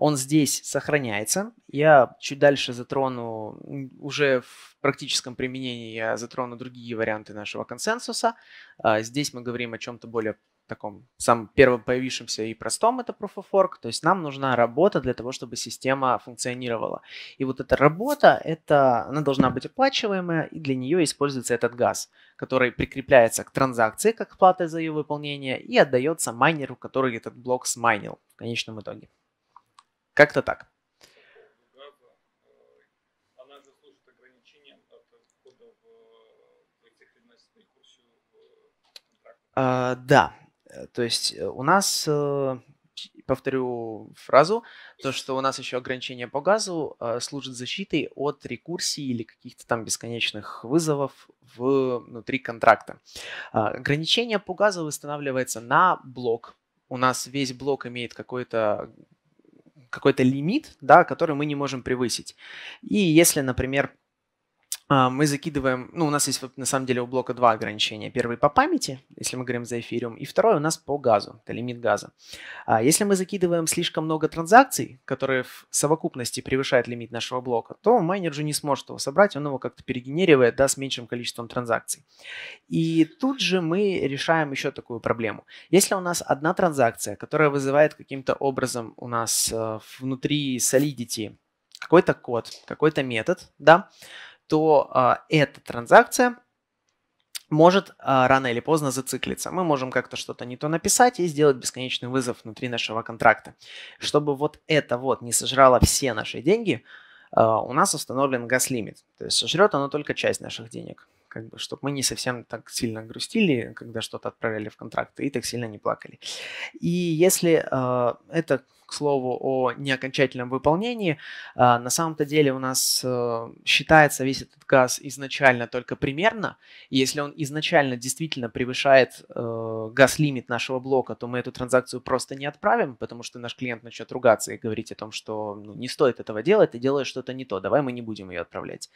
S1: он здесь сохраняется. Я чуть дальше затрону, уже в практическом применении я затрону другие варианты нашего консенсуса. А, здесь мы говорим о чем-то более таком самом первом появившемся и простом это Proof of Work. То есть нам нужна работа для того, чтобы система функционировала. И вот эта работа, это, она должна быть оплачиваемая, и для нее используется этот газ, который прикрепляется к транзакции как плата за ее выполнение и отдается майнеру, который этот блок смайнил в конечном итоге. Как-то так. А, да, то есть э, у нас, э, повторю фразу, то, что у нас еще ограничение по газу э, служит защитой от рекурсии или каких-то там бесконечных вызовов внутри контракта. А, ограничение по газу выстанавливается на блок. У нас весь блок имеет какой-то какой-то лимит, да, который мы не можем превысить. И если, например, а, мы закидываем, ну, у нас есть на самом деле у блока два ограничения. Первый по памяти, если мы говорим за эфириум, и второй у нас по газу, это лимит газа. А, если мы закидываем слишком много транзакций, которые в совокупности превышают лимит нашего блока, то майнер же не сможет его собрать, он его как-то перегенеривает, да, с меньшим количеством транзакций. И тут же мы решаем еще такую проблему. Если у нас одна транзакция, которая вызывает каким-то образом у нас э, внутри Solidity какой-то код, какой-то метод, да, то а, эта транзакция может а, рано или поздно зациклиться. Мы можем как-то что-то не то написать и сделать бесконечный вызов внутри нашего контракта. Чтобы вот это вот не сожрало все наши деньги, а, у нас установлен газ-лимит. То есть сожрет оно только часть наших денег. Как бы, чтобы мы не совсем так сильно грустили, когда что-то отправляли в контракты и так сильно не плакали. И если а, это к слову, о неокончательном выполнении. А, на самом-то деле у нас э, считается весь этот газ изначально только примерно. если он изначально действительно превышает э, газ-лимит нашего блока, то мы эту транзакцию просто не отправим, потому что наш клиент начнет ругаться и говорить о том, что ну, не стоит этого делать, ты делаешь что-то не то, давай мы не будем ее отправлять.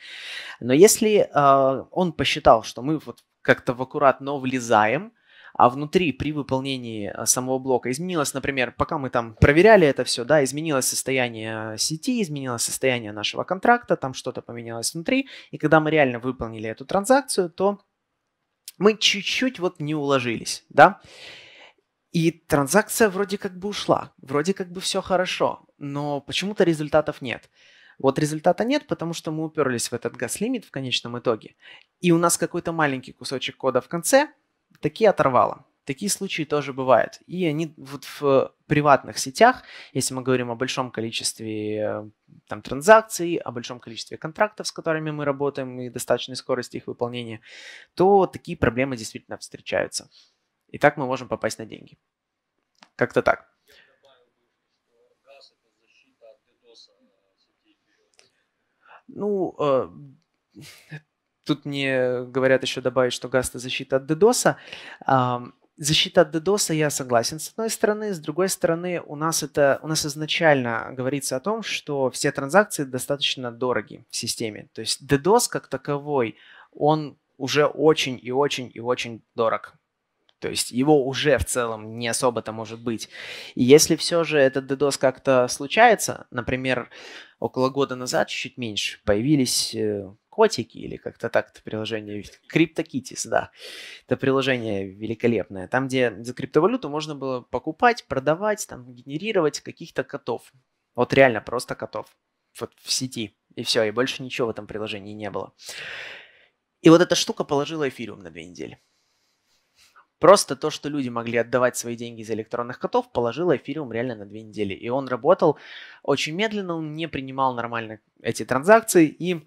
S1: Но если э, он посчитал, что мы вот как-то в аккуратно влезаем – а внутри при выполнении а, самого блока изменилось, например, пока мы там проверяли это все, да, изменилось состояние а, сети, изменилось состояние нашего контракта, там что-то поменялось внутри, и когда мы реально выполнили эту транзакцию, то мы чуть-чуть вот не уложились, да, и транзакция вроде как бы ушла, вроде как бы все хорошо, но почему-то результатов нет. Вот результата нет, потому что мы уперлись в этот газ-лимит в конечном итоге. И у нас какой-то маленький кусочек кода в конце – такие оторвало. Такие случаи тоже бывают. И они вот в приватных сетях, если мы говорим о большом количестве э, там, транзакций, о большом количестве контрактов, с которыми мы работаем, и достаточной скорости их выполнения, то такие проблемы действительно встречаются. И так мы можем попасть на деньги. Как-то так. Э, ну, э, Тут мне говорят еще добавить, что гаста защита от дедоса. Защита от дедоса, я согласен, с одной стороны. С другой стороны, у нас, это, у нас изначально говорится о том, что все транзакции достаточно дороги в системе. То есть дедос как таковой, он уже очень и очень и очень дорог. То есть его уже в целом не особо-то может быть. И если все же этот DDoS как-то случается, например, около года назад, чуть меньше, появились э, котики или как-то так это приложение. Криптокитис, да. Это приложение великолепное. Там, где за криптовалюту можно было покупать, продавать, там, генерировать каких-то котов. Вот реально просто котов вот в сети. И все, и больше ничего в этом приложении не было. И вот эта штука положила эфириум на две недели. Просто то, что люди могли отдавать свои деньги из электронных котов, положило эфириум реально на две недели. И он работал очень медленно, он не принимал нормально эти транзакции, и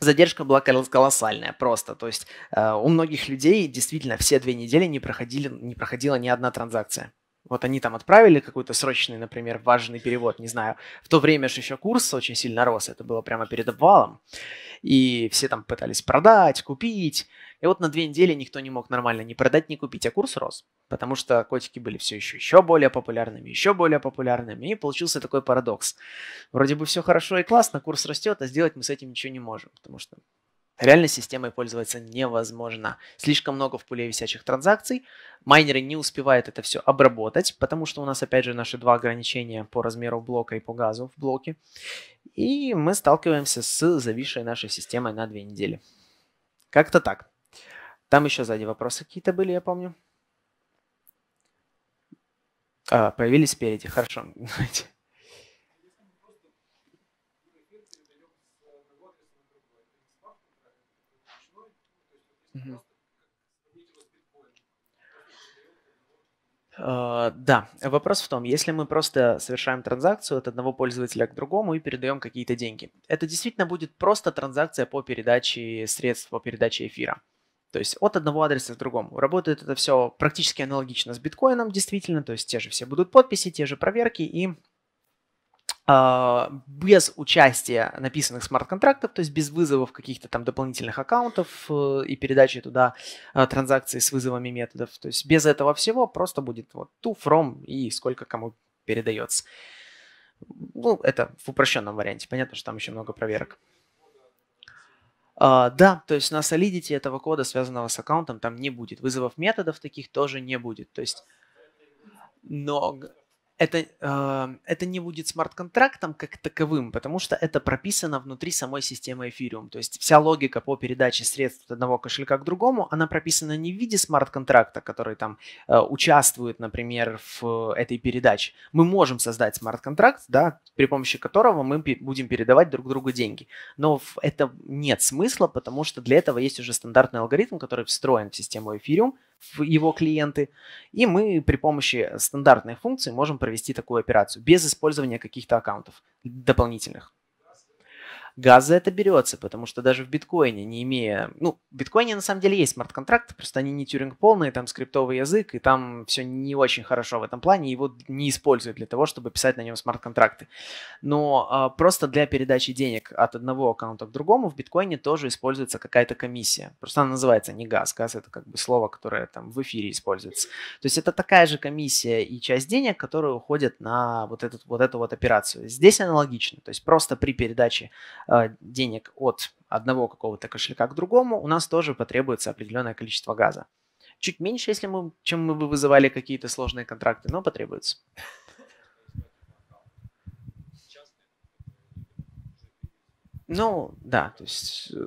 S1: задержка была колоссальная просто. То есть э, у многих людей действительно все две недели не, проходили, не проходила ни одна транзакция. Вот они там отправили какой-то срочный, например, важный перевод, не знаю. В то время же еще курс очень сильно рос, это было прямо перед обвалом. И все там пытались продать, купить. И вот на две недели никто не мог нормально ни продать, ни купить, а курс рос. Потому что котики были все еще еще более популярными, еще более популярными. И получился такой парадокс. Вроде бы все хорошо и классно, курс растет, а сделать мы с этим ничего не можем. Потому что Реально, системой пользоваться невозможно. Слишком много в пуле висящих транзакций. Майнеры не успевают это все обработать, потому что у нас, опять же, наши два ограничения по размеру блока и по газу в блоке. И мы сталкиваемся с зависшей нашей системой на две недели. Как-то так. Там еще сзади вопросы какие-то были, я помню. А, появились спереди, хорошо. Мгм. А, да, вопрос в том, если мы просто совершаем транзакцию от одного пользователя к другому и передаем какие-то деньги, это действительно будет просто транзакция по передаче средств, по передаче эфира. То есть от одного адреса к другому. Работает это все практически аналогично с биткоином, действительно, то есть те же все будут подписи, те же проверки и а, без участия написанных смарт-контрактов, то есть без вызовов каких-то там дополнительных аккаунтов э, и передачи туда а, транзакций с вызовами методов. То есть без этого всего просто будет вот to, from и сколько кому передается. Ну, это в упрощенном варианте. Понятно, что там еще много проверок. Uh, да, то есть на Solidity этого кода, связанного с аккаунтом, там не будет. Вызовов методов таких тоже не будет. То есть, но это, э, это не будет смарт-контрактом как таковым, потому что это прописано внутри самой системы Ethereum. То есть вся логика по передаче средств от одного кошелька к другому, она прописана не в виде смарт-контракта, который там э, участвует, например, в э, этой передаче. Мы можем создать смарт-контракт, да, при помощи которого мы будем передавать друг другу деньги. Но в это нет смысла, потому что для этого есть уже стандартный алгоритм, который встроен в систему Ethereum его клиенты. И мы при помощи стандартных функций можем провести такую операцию без использования каких-то аккаунтов дополнительных. Газ за это берется, потому что даже в биткоине, не имея... Ну, в биткоине на самом деле есть смарт-контракты, просто они не тюринг полные, там скриптовый язык, и там все не очень хорошо в этом плане, его не используют для того, чтобы писать на нем смарт-контракты. Но а, просто для передачи денег от одного аккаунта к другому в биткоине тоже используется какая-то комиссия. Просто она называется не газ. Газ это как бы слово, которое там в эфире используется. То есть это такая же комиссия и часть денег, которые уходят на вот, этот, вот эту вот операцию. Здесь аналогично. То есть просто при передаче Э, денег от одного какого-то кошелька к другому, у нас тоже потребуется определенное количество газа. Чуть меньше, если мы, чем мы бы вызывали какие-то сложные контракты, но потребуется. Ну, да, то есть э,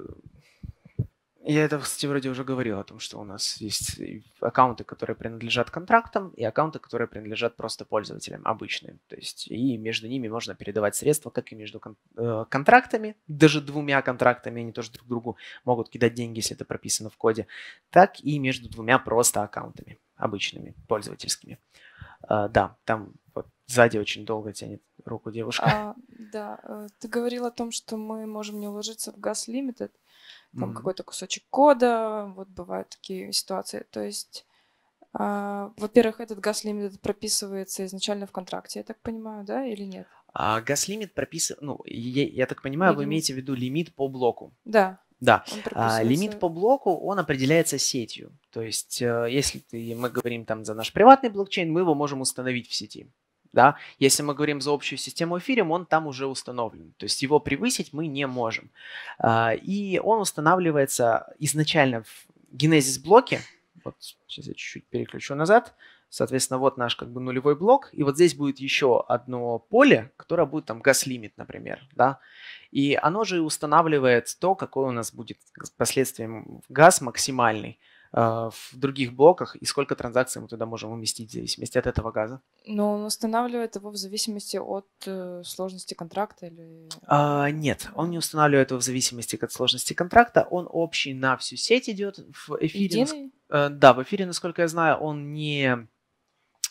S1: я это, кстати, вроде уже говорил о том, что у нас есть аккаунты, которые принадлежат контрактам, и аккаунты, которые принадлежат просто пользователям обычным. То есть и между ними можно передавать средства, как и между кон- э, контрактами, даже двумя контрактами, они тоже друг другу могут кидать деньги, если это прописано в коде, так и между двумя просто аккаунтами обычными, пользовательскими. А, да, там вот сзади очень долго тянет руку девушка. А,
S2: да, э, ты говорил о том, что мы можем не уложиться в газ лимитед. Limited там mm-hmm. какой-то кусочек кода, вот бывают такие ситуации. То есть, э, во-первых, этот газ-лимит прописывается изначально в контракте, я так понимаю, да, или нет?
S1: А газ-лимит прописан, ну, я, я так понимаю, mm-hmm. вы имеете в виду лимит по блоку? Да. Да, а, лимит по блоку, он определяется сетью. То есть, э, если ты, мы говорим там за наш приватный блокчейн, мы его можем установить в сети. Да? Если мы говорим за общую систему эфириум, он там уже установлен. То есть его превысить мы не можем. А, и он устанавливается изначально в генезис блоке. Вот сейчас я чуть-чуть переключу назад. Соответственно, вот наш как бы нулевой блок, и вот здесь будет еще одно поле, которое будет там газ-лимит, например, да, и оно же устанавливает то, какой у нас будет последствием газ максимальный. А, в других блоках и сколько транзакций мы туда можем уместить в зависимости от этого газа?
S2: Но он устанавливает его в зависимости от э, сложности контракта или...
S1: А, нет, он не устанавливает его в зависимости от сложности контракта, он общий на всю сеть идет в эфире. Единый? Э, да, в эфире, насколько я знаю, он не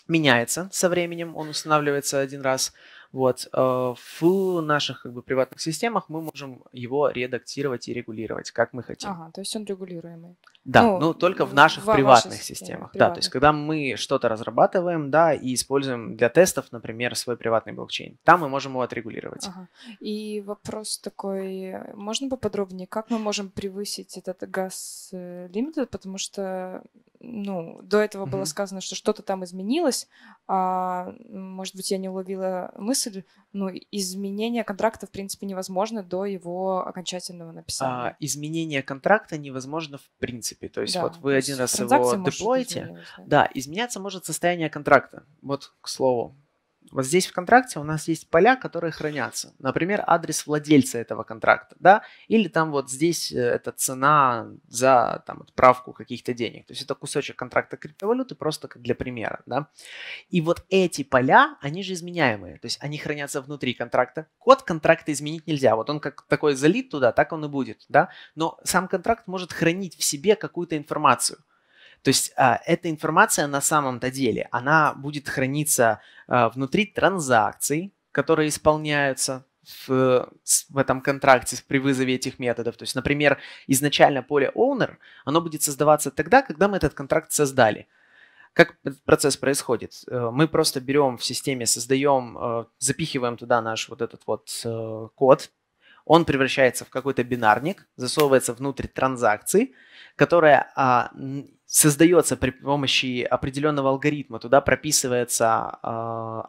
S1: меняется со временем, он устанавливается один раз. Вот. Э, в наших как бы, приватных системах мы можем его редактировать и регулировать, как мы хотим.
S2: Ага, то есть он регулируемый. Да, ну, ну только в наших приватных системах. Приватных. Да, то
S1: есть когда мы что-то разрабатываем, да, и используем для тестов, например, свой приватный блокчейн, там мы можем его отрегулировать. Ага.
S2: И вопрос такой, можно поподробнее, как мы можем превысить этот газ э, лимит, потому что ну, до этого было сказано, что что-то там изменилось, а, может быть, я не уловила мысль, мысль, ну, изменение контракта, в принципе, невозможно до его окончательного написания.
S1: А, изменение контракта невозможно в принципе. То есть да, вот вы один раз его деплоите. Да. да, изменяться может состояние контракта. Вот, к слову, вот здесь в контракте у нас есть поля, которые хранятся. Например, адрес владельца этого контракта, да, или там вот здесь э, это цена за там, отправку каких-то денег. То есть это кусочек контракта криптовалюты, просто как для примера, да. И вот эти поля, они же изменяемые, то есть они хранятся внутри контракта. Код контракта изменить нельзя, вот он как такой залит туда, так он и будет, да. Но сам контракт может хранить в себе какую-то информацию. То есть а, эта информация на самом-то деле, она будет храниться а, внутри транзакций, которые исполняются в, в этом контракте при вызове этих методов. То есть, например, изначально поле owner, оно будет создаваться тогда, когда мы этот контракт создали. Как этот процесс происходит? Э, мы просто берем в системе, создаем, э, запихиваем туда наш вот этот вот э, код, он превращается в какой-то бинарник, засовывается внутрь транзакции, которая а, создается при помощи определенного алгоритма. Туда прописывается э,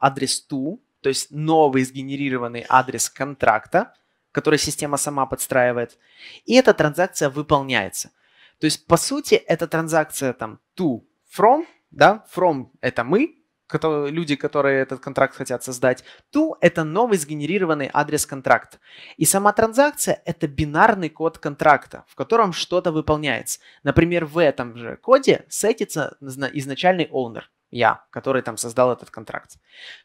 S1: адрес ту, то есть новый сгенерированный адрес контракта, который система сама подстраивает, и эта транзакция выполняется. То есть, по сути, эта транзакция там to, from, да, from – это мы, люди, которые этот контракт хотят создать. ту это новый сгенерированный адрес-контракт. И сама транзакция – это бинарный код контракта, в котором что-то выполняется. Например, в этом же коде сетится изначальный owner я, который там создал этот контракт.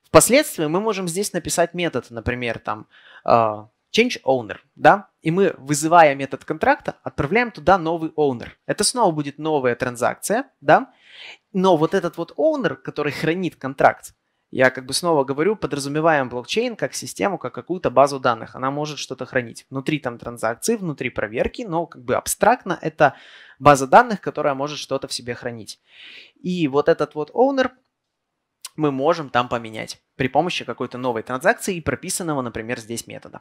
S1: Впоследствии мы можем здесь написать метод, например, там а, change owner, да, и мы, вызывая метод контракта, отправляем туда новый owner. Это снова будет новая транзакция, да, но вот этот вот owner, который хранит контракт, я как бы снова говорю, подразумеваем блокчейн как систему, как какую-то базу данных. Она может что-то хранить внутри там транзакции, внутри проверки, но как бы абстрактно это база данных, которая может что-то в себе хранить. И вот этот вот owner мы можем там поменять при помощи какой-то новой транзакции и прописанного, например, здесь метода.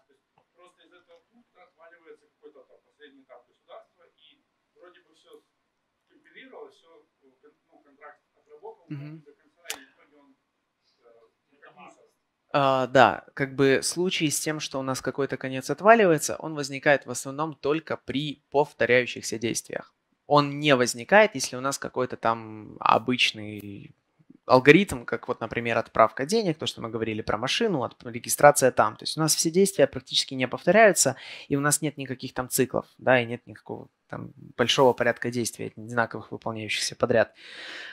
S1: Угу. да, как бы случай с тем, что у нас какой-то конец отваливается, он возникает в основном только при повторяющихся действиях. Он не возникает, если у нас какой-то там обычный алгоритм, как вот, например, отправка денег, то, что мы говорили про машину, регистрация там. То есть у нас все действия практически не повторяются, и у нас нет никаких там циклов, да, и нет никакого там, большого порядка действий, одинаковых выполняющихся подряд.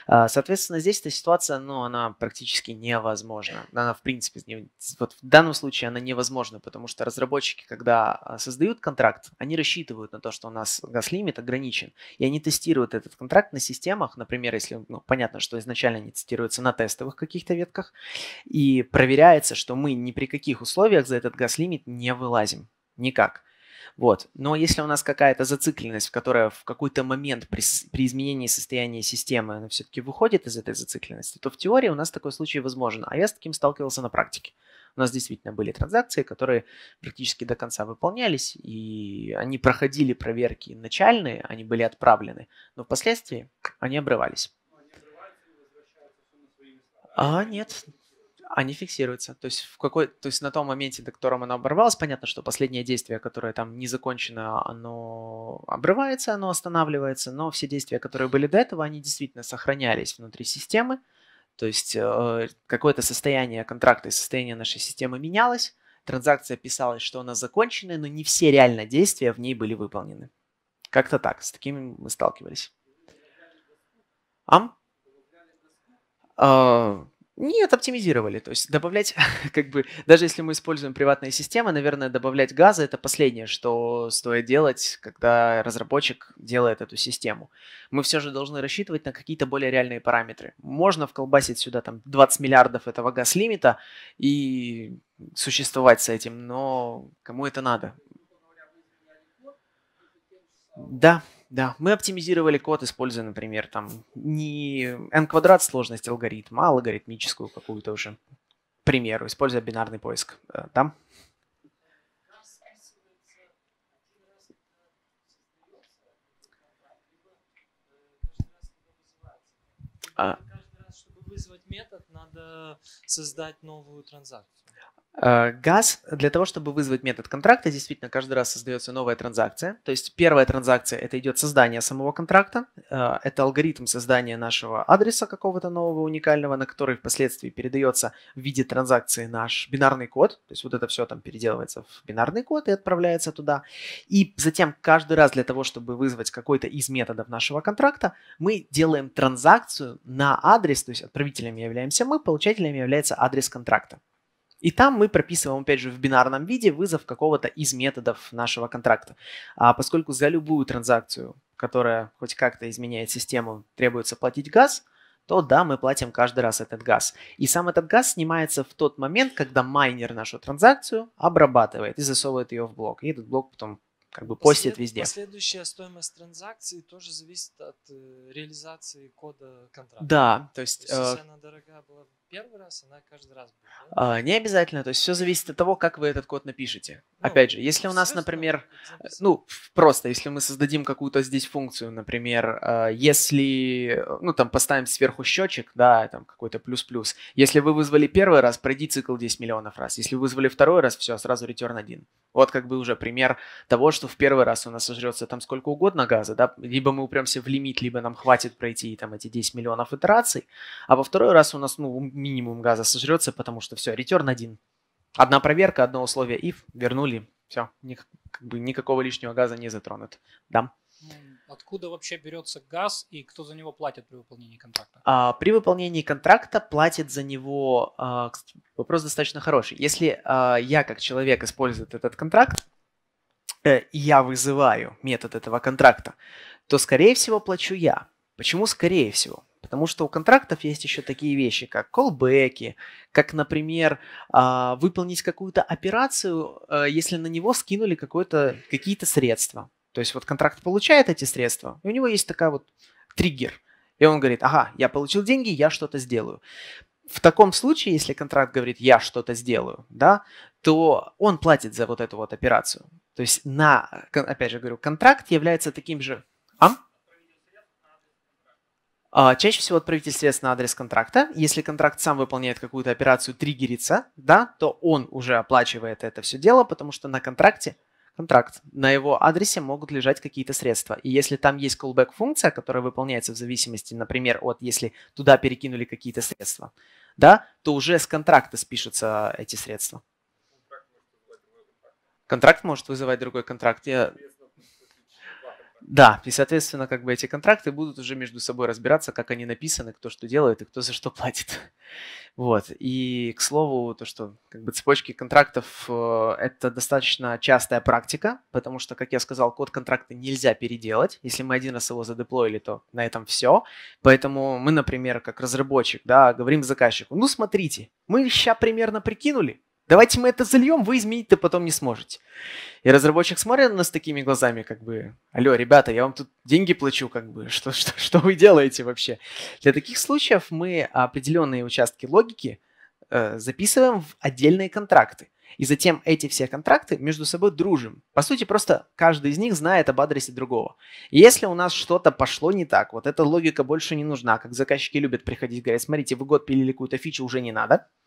S1: А, соответственно, здесь эта ситуация, ну, она практически невозможна. Она, в принципе, не, вот в данном случае она невозможна, потому что разработчики, когда а, создают контракт, они рассчитывают на то, что у нас газ-лимит ограничен, и они тестируют этот контракт на системах, например, если, ну, понятно, что изначально они тестируются на тестовых каких-то ветках, и проверяется, что мы ни при каких условиях за этот газ-лимит не вылазим. Никак. Вот. Но если у нас какая-то зацикленность, которая в какой-то момент при, при изменении состояния системы она все-таки выходит из этой зацикленности, то в теории у нас такой случай возможен. А я с таким сталкивался на практике. У нас действительно были транзакции, которые практически до конца выполнялись, и они проходили проверки начальные, они были отправлены, но впоследствии они обрывались. Ну, а, нет, они а фиксируются. То есть, в какой... то есть на том моменте, до которого она оборвалась, понятно, что последнее действие, которое там не закончено, оно обрывается, оно останавливается, но все действия, которые были до этого, они действительно сохранялись внутри системы. То есть э, какое-то состояние контракта и состояние нашей системы менялось, транзакция писалась, что она закончена, но не все реально действия в ней были выполнены. Как-то так, с такими мы сталкивались. Ам? Uh, нет, оптимизировали. То есть добавлять, как бы, даже если мы используем приватные системы, наверное, добавлять газа – это последнее, что стоит делать, когда разработчик делает эту систему. Мы все же должны рассчитывать на какие-то более реальные параметры. Можно вколбасить сюда там 20 миллиардов этого газ-лимита и существовать с этим, но кому это надо? Да. Да, мы оптимизировали код, используя, например, там не n квадрат сложность алгоритма, а логарифмическую какую-то уже, к примеру, используя бинарный поиск. Э, там?
S2: А. Каждый раз, чтобы вызвать
S1: метод, надо создать новую транзакцию. Э, газ, для того, чтобы вызвать метод контракта, действительно каждый раз создается новая транзакция. То есть первая транзакция – это идет создание самого контракта, э, это алгоритм создания нашего адреса какого-то нового уникального, на который впоследствии передается в виде транзакции наш бинарный код. То есть вот это все там переделывается в бинарный код и отправляется туда. И затем каждый раз для того, чтобы вызвать какой-то из методов нашего контракта, мы делаем транзакцию на адрес, то есть отправителем являемся мы, получателем является адрес контракта. И там мы прописываем, опять же, в бинарном виде вызов какого-то из методов нашего контракта. А поскольку за любую транзакцию, которая хоть как-то изменяет систему, требуется платить газ, то да, мы платим каждый раз этот газ. И сам этот газ снимается в тот момент, когда майнер нашу транзакцию обрабатывает и засовывает ее в блок. И этот блок потом как бы постит Послед... везде.
S2: Последующая стоимость транзакции тоже зависит от э, реализации кода контракта. Да, то есть... То есть э... если она дорогая была в первый раз, она каждый раз будет.
S1: Да? А, не обязательно, то есть все зависит от того, как вы этот код напишете. Ну, Опять же, если у нас, например, э, ну просто, если мы создадим какую-то здесь функцию, например, а, если, ну там поставим сверху счетчик, да, там какой-то плюс-плюс. Если вы вызвали первый раз, пройди цикл 10 миллионов раз. Если вы вызвали второй раз, все, сразу return 1. Вот как бы уже пример того, что в первый раз у нас сожрется там сколько угодно газа, да, либо мы упремся в лимит, либо нам хватит пройти там эти 10 миллионов итераций, а во второй раз у нас, ну, минимум газа сожрется, потому что все, return один. Одна проверка, одно условие if, вернули, все, ник, как бы никакого лишнего газа не затронут. Да.
S2: Ну, откуда вообще берется газ и кто за него платит при выполнении контракта?
S1: А, при выполнении контракта платит за него... А, вопрос достаточно хороший. Если а, я как человек использую этот контракт, э, и я вызываю метод этого контракта, то, скорее всего, плачу я. Почему скорее всего? Потому что у контрактов есть еще такие вещи, как колбеки, как, например, а, выполнить какую-то операцию, э, если на него скинули какие-то средства. То есть вот контракт получает эти средства, и у него есть такая вот триггер. И он говорит, ага, я получил деньги, я что-то сделаю. В таком случае, если контракт говорит, я что-то сделаю, да, то он платит за вот эту вот операцию. То есть на, опять же говорю, контракт является таким же... А? А, чаще всего отправитель средств на адрес контракта. Если контракт сам выполняет какую-то операцию, триггерится, да, то он уже оплачивает это все дело, потому что на контракте контракт. На его адресе могут лежать какие-то средства. И если там есть callback функция, которая выполняется в зависимости, например, от если туда перекинули какие-то средства, да, то уже с контракта спишутся эти средства. Контракт может вызывать другой контракт. Я... Да, и, соответственно, как бы эти контракты будут уже между собой разбираться, как они написаны, кто что делает и кто за что платит. Вот. И, к слову, то, что как бы цепочки контрактов э, – это достаточно частая практика, потому что, как я сказал, код контракта нельзя переделать. Если мы один раз его задеплоили, то на этом все. Поэтому мы, например, как разработчик, да, говорим заказчику, ну, смотрите, мы сейчас примерно прикинули, давайте мы это зальем, вы изменить-то потом не сможете. И разработчик смотрит на нас такими глазами, как бы, алло, ребята, я вам тут деньги плачу, как бы, что, что, что вы делаете вообще? Для таких случаев мы определенные участки логики э, записываем в отдельные контракты. И затем эти все контракты между собой дружим. По сути, просто каждый из них знает об адресе другого. И если у нас что-то пошло не так, вот эта логика больше не нужна, как заказчики любят приходить и говорить, смотрите, вы год пилили какую-то фичу, уже не надо –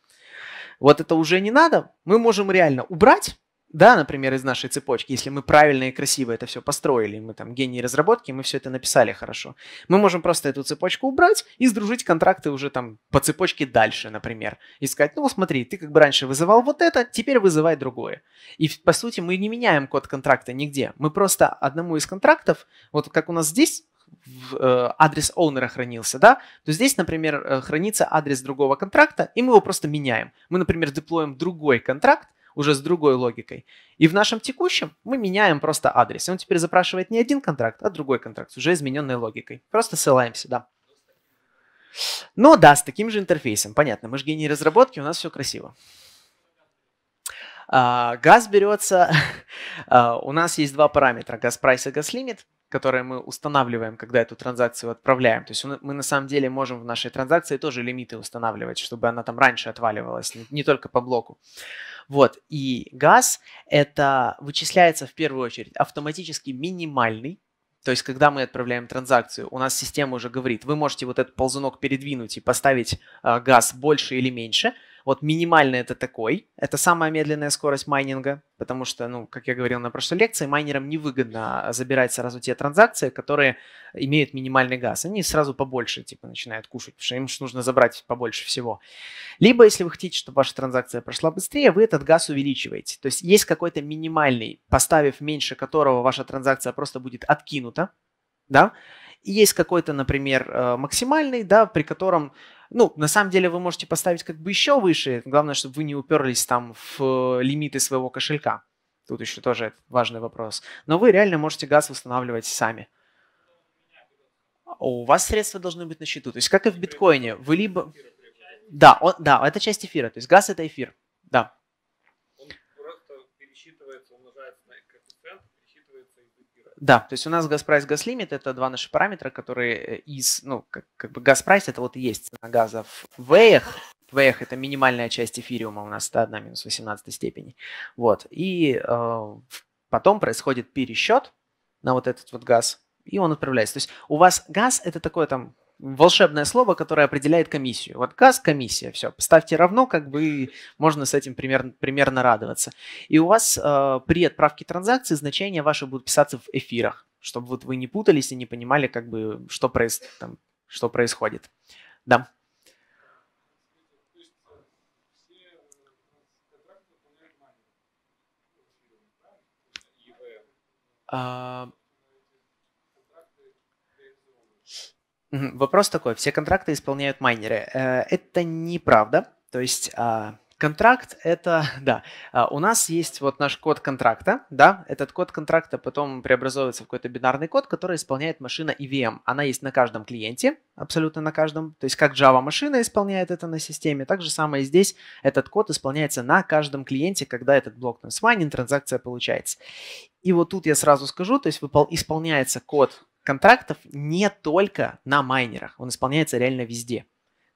S1: вот это уже не надо, мы можем реально убрать, да, например, из нашей цепочки, если мы правильно и красиво это все построили, мы там гении разработки, мы все это написали хорошо, мы можем просто эту цепочку убрать и сдружить контракты уже там по цепочке дальше, например. И сказать, ну смотри, ты как бы раньше вызывал вот это, теперь вызывай другое. И по сути мы не меняем код контракта нигде. Мы просто одному из контрактов, вот как у нас здесь, в, э, адрес оунера хранился, да, то здесь, например, э, хранится адрес другого контракта, и мы его просто меняем. Мы, например, деплоим другой контракт, уже с другой логикой. И в нашем текущем мы меняем просто адрес. И он теперь запрашивает не один контракт, а другой контракт с уже измененной логикой. Просто ссылаемся, да. но да, с таким же интерфейсом. Понятно, мы же гении разработки, у нас все красиво. А, газ берется, а, у нас есть два параметра, газ прайс и газ лимит которые мы устанавливаем, когда эту транзакцию отправляем. То есть мы на самом деле можем в нашей транзакции тоже лимиты устанавливать, чтобы она там раньше отваливалась, не только по блоку. Вот, и газ это вычисляется в первую очередь автоматически минимальный, то есть, когда мы отправляем транзакцию, у нас система уже говорит, вы можете вот этот ползунок передвинуть и поставить э, газ больше или меньше, вот минимальный это такой. Это самая медленная скорость майнинга, потому что, ну, как я говорил на прошлой лекции, майнерам невыгодно забирать сразу те транзакции, которые имеют минимальный газ. Они сразу побольше, типа, начинают кушать, потому что им нужно забрать побольше всего. Либо, если вы хотите, чтобы ваша транзакция прошла быстрее, вы этот газ увеличиваете. То есть есть какой-то минимальный, поставив меньше которого ваша транзакция просто будет откинута, да, и есть какой-то, например, э, максимальный, да, при котором ну, на самом деле вы можете поставить как бы еще выше. Главное, чтобы вы не уперлись там в э, лимиты своего кошелька. Тут еще тоже важный вопрос. Но вы реально можете газ устанавливать сами. А у вас средства должны быть на счету. То есть, как и в биткоине, вы либо... Да, он, да, это часть эфира. То есть газ это эфир. Да. Да, то есть у нас Газпрайс, Газлимит – это два наши параметра, которые э, из, ну, как, как бы Газпрайс – это вот и есть цена газа в веях, веях – это минимальная часть эфириума у нас 101 минус 18 степени. Вот, и э, потом происходит пересчет на вот этот вот газ, и он отправляется. То есть у вас газ – это такое там волшебное слово, которое определяет комиссию. Вот газ – комиссия, все, поставьте равно, как бы можно с этим примерно, примерно радоваться. И у вас э, при отправке транзакции значения ваши будут писаться в эфирах, чтобы вот вы не путались и не понимали, как бы, что, проис... там, что происходит. Да. Uh... Вопрос такой. Все контракты исполняют майнеры. Э, это неправда. То есть а, контракт – это, да, а, у нас есть вот наш код контракта, да, этот код контракта потом преобразовывается в какой-то бинарный код, который исполняет машина EVM. Она есть на каждом клиенте, абсолютно на каждом. То есть как Java машина исполняет это на системе, так же самое и здесь. Этот код исполняется на каждом клиенте, когда этот блок там свайнен, транзакция получается. И вот тут я сразу скажу, то есть исполняется код контрактов не только на майнерах, он исполняется реально везде.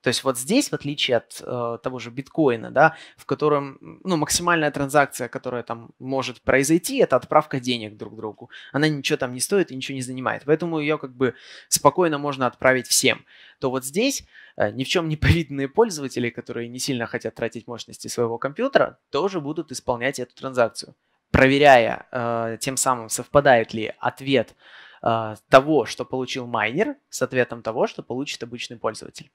S1: То есть вот здесь, в отличие от э, того же биткоина, да, в котором ну, максимальная транзакция, которая там может произойти, это отправка денег друг другу. Она ничего там не стоит и ничего не занимает. Поэтому ее как бы спокойно можно отправить всем. То вот здесь э, ни в чем не повинные пользователи, которые не сильно хотят тратить мощности своего компьютера, тоже будут исполнять эту транзакцию. Проверяя э, тем самым, совпадает ли ответ э, того, что получил майнер, с ответом того, что получит обычный пользователь.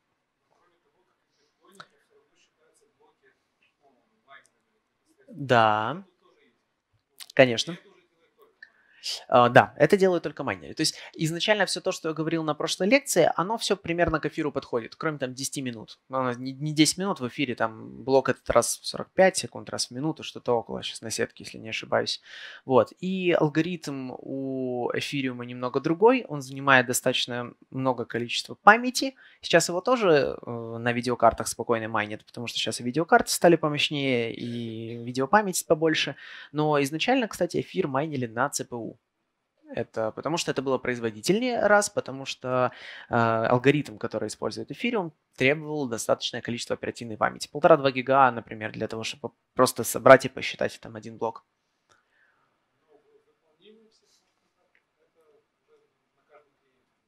S1: Да, конечно. А, да, это делают только майнеры. То есть изначально все то, что я говорил на прошлой лекции, оно все примерно к эфиру подходит, кроме там 10 минут. Но не 10 минут в эфире, там блок этот раз в 45 секунд, раз в минуту, что-то около, сейчас на сетке, если не ошибаюсь. Вот. И алгоритм у эфириума немного другой, он занимает достаточно много количества памяти. Сейчас его тоже э, на видеокартах спокойно майнят, потому что сейчас и видеокарты стали помощнее, и видеопамять побольше. Но изначально, кстати, эфир майнили на ЦПУ. Это потому что это было производительнее, раз, потому что э, алгоритм, который использует Ethereum, требовал достаточное количество оперативной памяти. Полтора-два гига, например, для того, чтобы просто собрать и посчитать там один блок.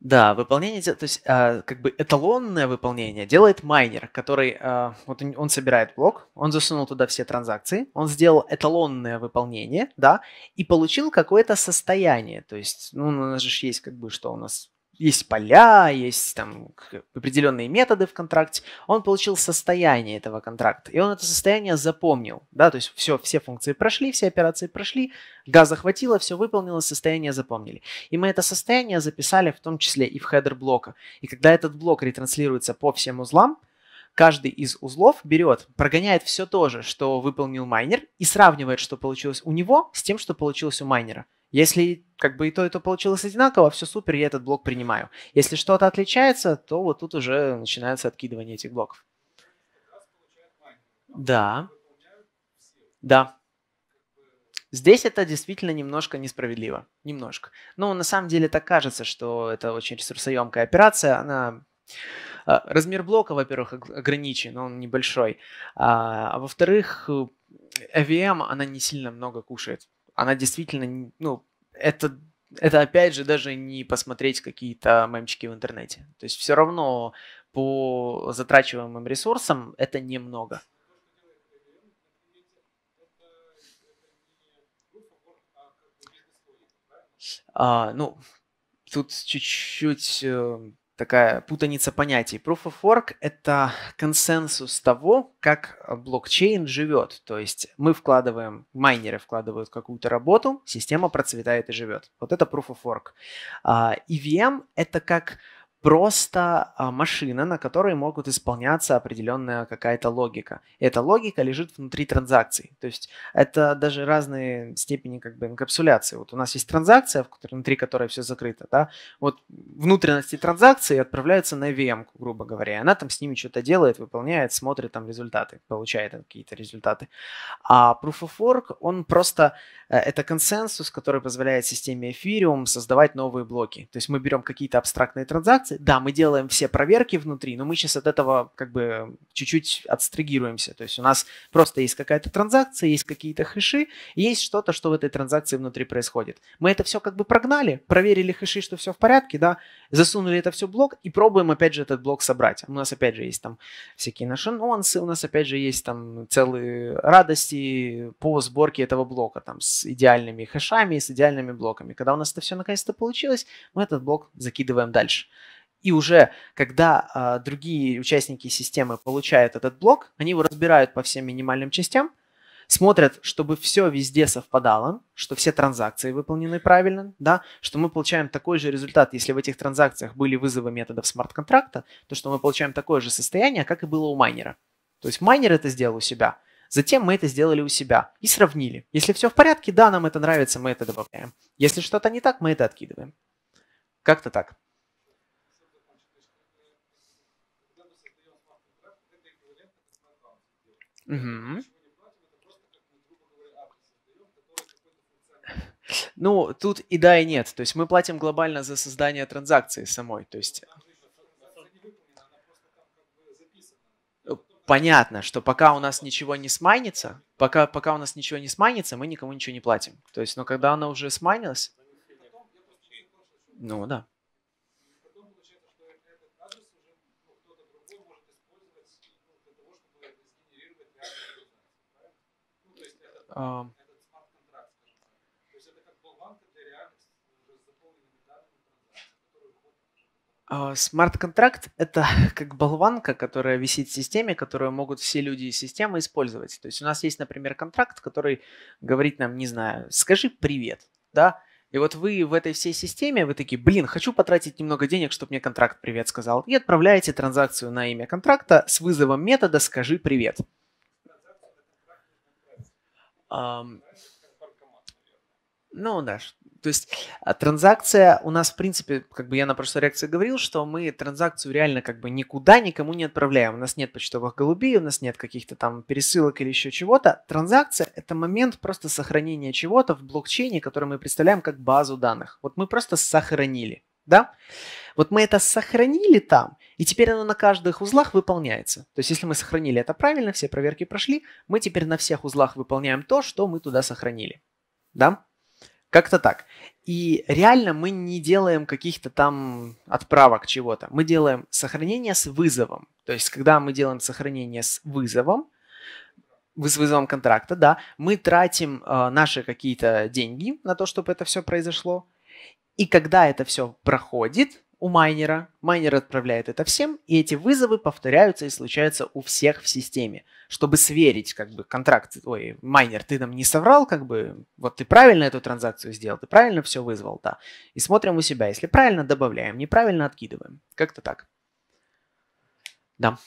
S1: Да, выполнение, то есть э, как бы эталонное выполнение делает майнер, который, э, вот он, он собирает блок, он засунул туда все транзакции, он сделал эталонное выполнение, да, и получил какое-то состояние, то есть, ну, у нас же есть как бы, что у нас есть поля, есть там определенные методы в контракте. Он получил состояние этого контракта, и он это состояние запомнил, да, то есть все, все функции прошли, все операции прошли, газа хватило, все выполнилось, состояние запомнили. И мы это состояние записали в том числе и в хедер блока. И когда этот блок ретранслируется по всем узлам, каждый из узлов берет, прогоняет все то же, что выполнил майнер, и сравнивает, что получилось у него, с тем, что получилось у майнера. Если как бы и то, и то получилось одинаково, все супер, я этот блок принимаю. Если что-то отличается, то вот тут уже начинается откидывание этих блоков. Да. Да. Здесь это действительно немножко несправедливо. Немножко. Но на самом деле так кажется, что это очень ресурсоемкая операция. Она... А, размер блока, во-первых, ограничен, он небольшой. А, а во-вторых, AVM, э, она не сильно много кушает она действительно, ну, это, это опять же даже не посмотреть какие-то мемчики в интернете. То есть все равно по затрачиваемым ресурсам это немного. А, ну, тут чуть-чуть э, такая путаница понятий. Proof of Work – это консенсус того, как блокчейн живет. То есть мы вкладываем, майнеры вкладывают какую-то работу, система процветает и живет. Вот это Proof of Work. А, EVM – это как просто а, машина, на которой могут исполняться определенная какая-то логика. И эта логика лежит внутри транзакций. То есть это даже разные степени как бы инкапсуляции. Вот у нас есть транзакция, внутри которой все закрыто. Да? Вот внутренности транзакции отправляются на VM, грубо говоря. И она там с ними что-то делает, выполняет, смотрит там результаты, получает какие-то результаты. А Proof of Work, он просто... Э, это консенсус, который позволяет системе Ethereum создавать новые блоки. То есть мы берем какие-то абстрактные транзакции, тесты. Да, мы делаем все проверки внутри, но мы сейчас от этого как бы чуть-чуть отстрагируемся. То есть у нас просто есть какая-то транзакция, есть какие-то хэши, есть что-то, что в этой транзакции внутри происходит. Мы это все как бы прогнали, проверили хэши, что все в порядке, да, засунули это все в блок и пробуем опять же этот блок собрать. У нас опять же есть там всякие наши нюансы, у нас опять же есть там целые радости по сборке этого блока там с идеальными хэшами, с идеальными блоками. Когда у нас это все наконец-то получилось, мы этот блок закидываем дальше. И уже когда э, другие участники системы получают этот блок, они его разбирают по всем минимальным частям, смотрят, чтобы все везде совпадало, что все транзакции выполнены правильно, да, что мы получаем такой же результат, если в этих транзакциях были вызовы методов смарт-контракта, то что мы получаем такое же состояние, как и было у майнера. То есть майнер это сделал у себя, затем мы это сделали у себя и сравнили. Если все в порядке, да, нам это нравится, мы это добавляем. Если что-то не так, мы это откидываем. Как-то так. Угу. Ну, тут и да, и нет. То есть мы платим глобально за создание транзакции самой. То есть э, понятно, что пока у нас ничего не смайнится, пока, пока у нас ничего не смайнится, мы никому ничего не платим. То есть, но когда она уже смайнилась, ну да. А, смарт-контракт – это как болванка, которая висит в системе, которую могут все люди из системы использовать. То есть у нас есть, например, контракт, который говорит нам, не знаю, скажи «привет», да, и вот вы в этой всей системе, вы такие, блин, хочу потратить немного денег, чтобы мне контракт «привет» сказал, и отправляете транзакцию на имя контракта с вызовом метода «скажи привет». Ну да, то есть а, транзакция у нас, в принципе, как бы я на прошлой реакции говорил, что мы транзакцию реально как бы никуда никому не отправляем. У нас нет почтовых голубей, у нас нет каких-то там пересылок или еще чего-то. Транзакция – это момент просто сохранения чего-то в блокчейне, который мы представляем как базу данных. Вот мы просто сохранили, да? Вот мы это сохранили там, и теперь оно на каждых узлах выполняется. То есть если мы сохранили это правильно, все проверки прошли, мы теперь на всех узлах выполняем то, что мы туда сохранили. Да? Как-то так. И реально мы не делаем каких-то там отправок чего-то. Мы делаем сохранение с вызовом. То есть когда мы делаем сохранение с вызовом, с вызовом контракта, да, мы тратим э, наши какие-то деньги на то, чтобы это все произошло. И когда это все проходит, у майнера, майнер отправляет это всем, и эти вызовы повторяются и случаются у всех в системе, чтобы сверить как бы контракт, ой, майнер, ты нам не соврал, как бы, вот ты правильно эту транзакцию сделал, ты правильно все вызвал, да, и смотрим у себя, если правильно, добавляем, неправильно откидываем, как-то так. Да.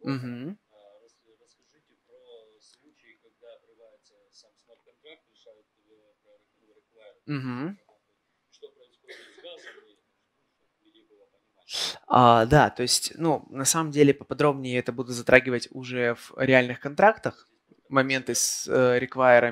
S1: Угу. Угу. А, да, то есть, ну, на самом деле поподробнее это буду затрагивать уже в реальных контрактах моменты с э,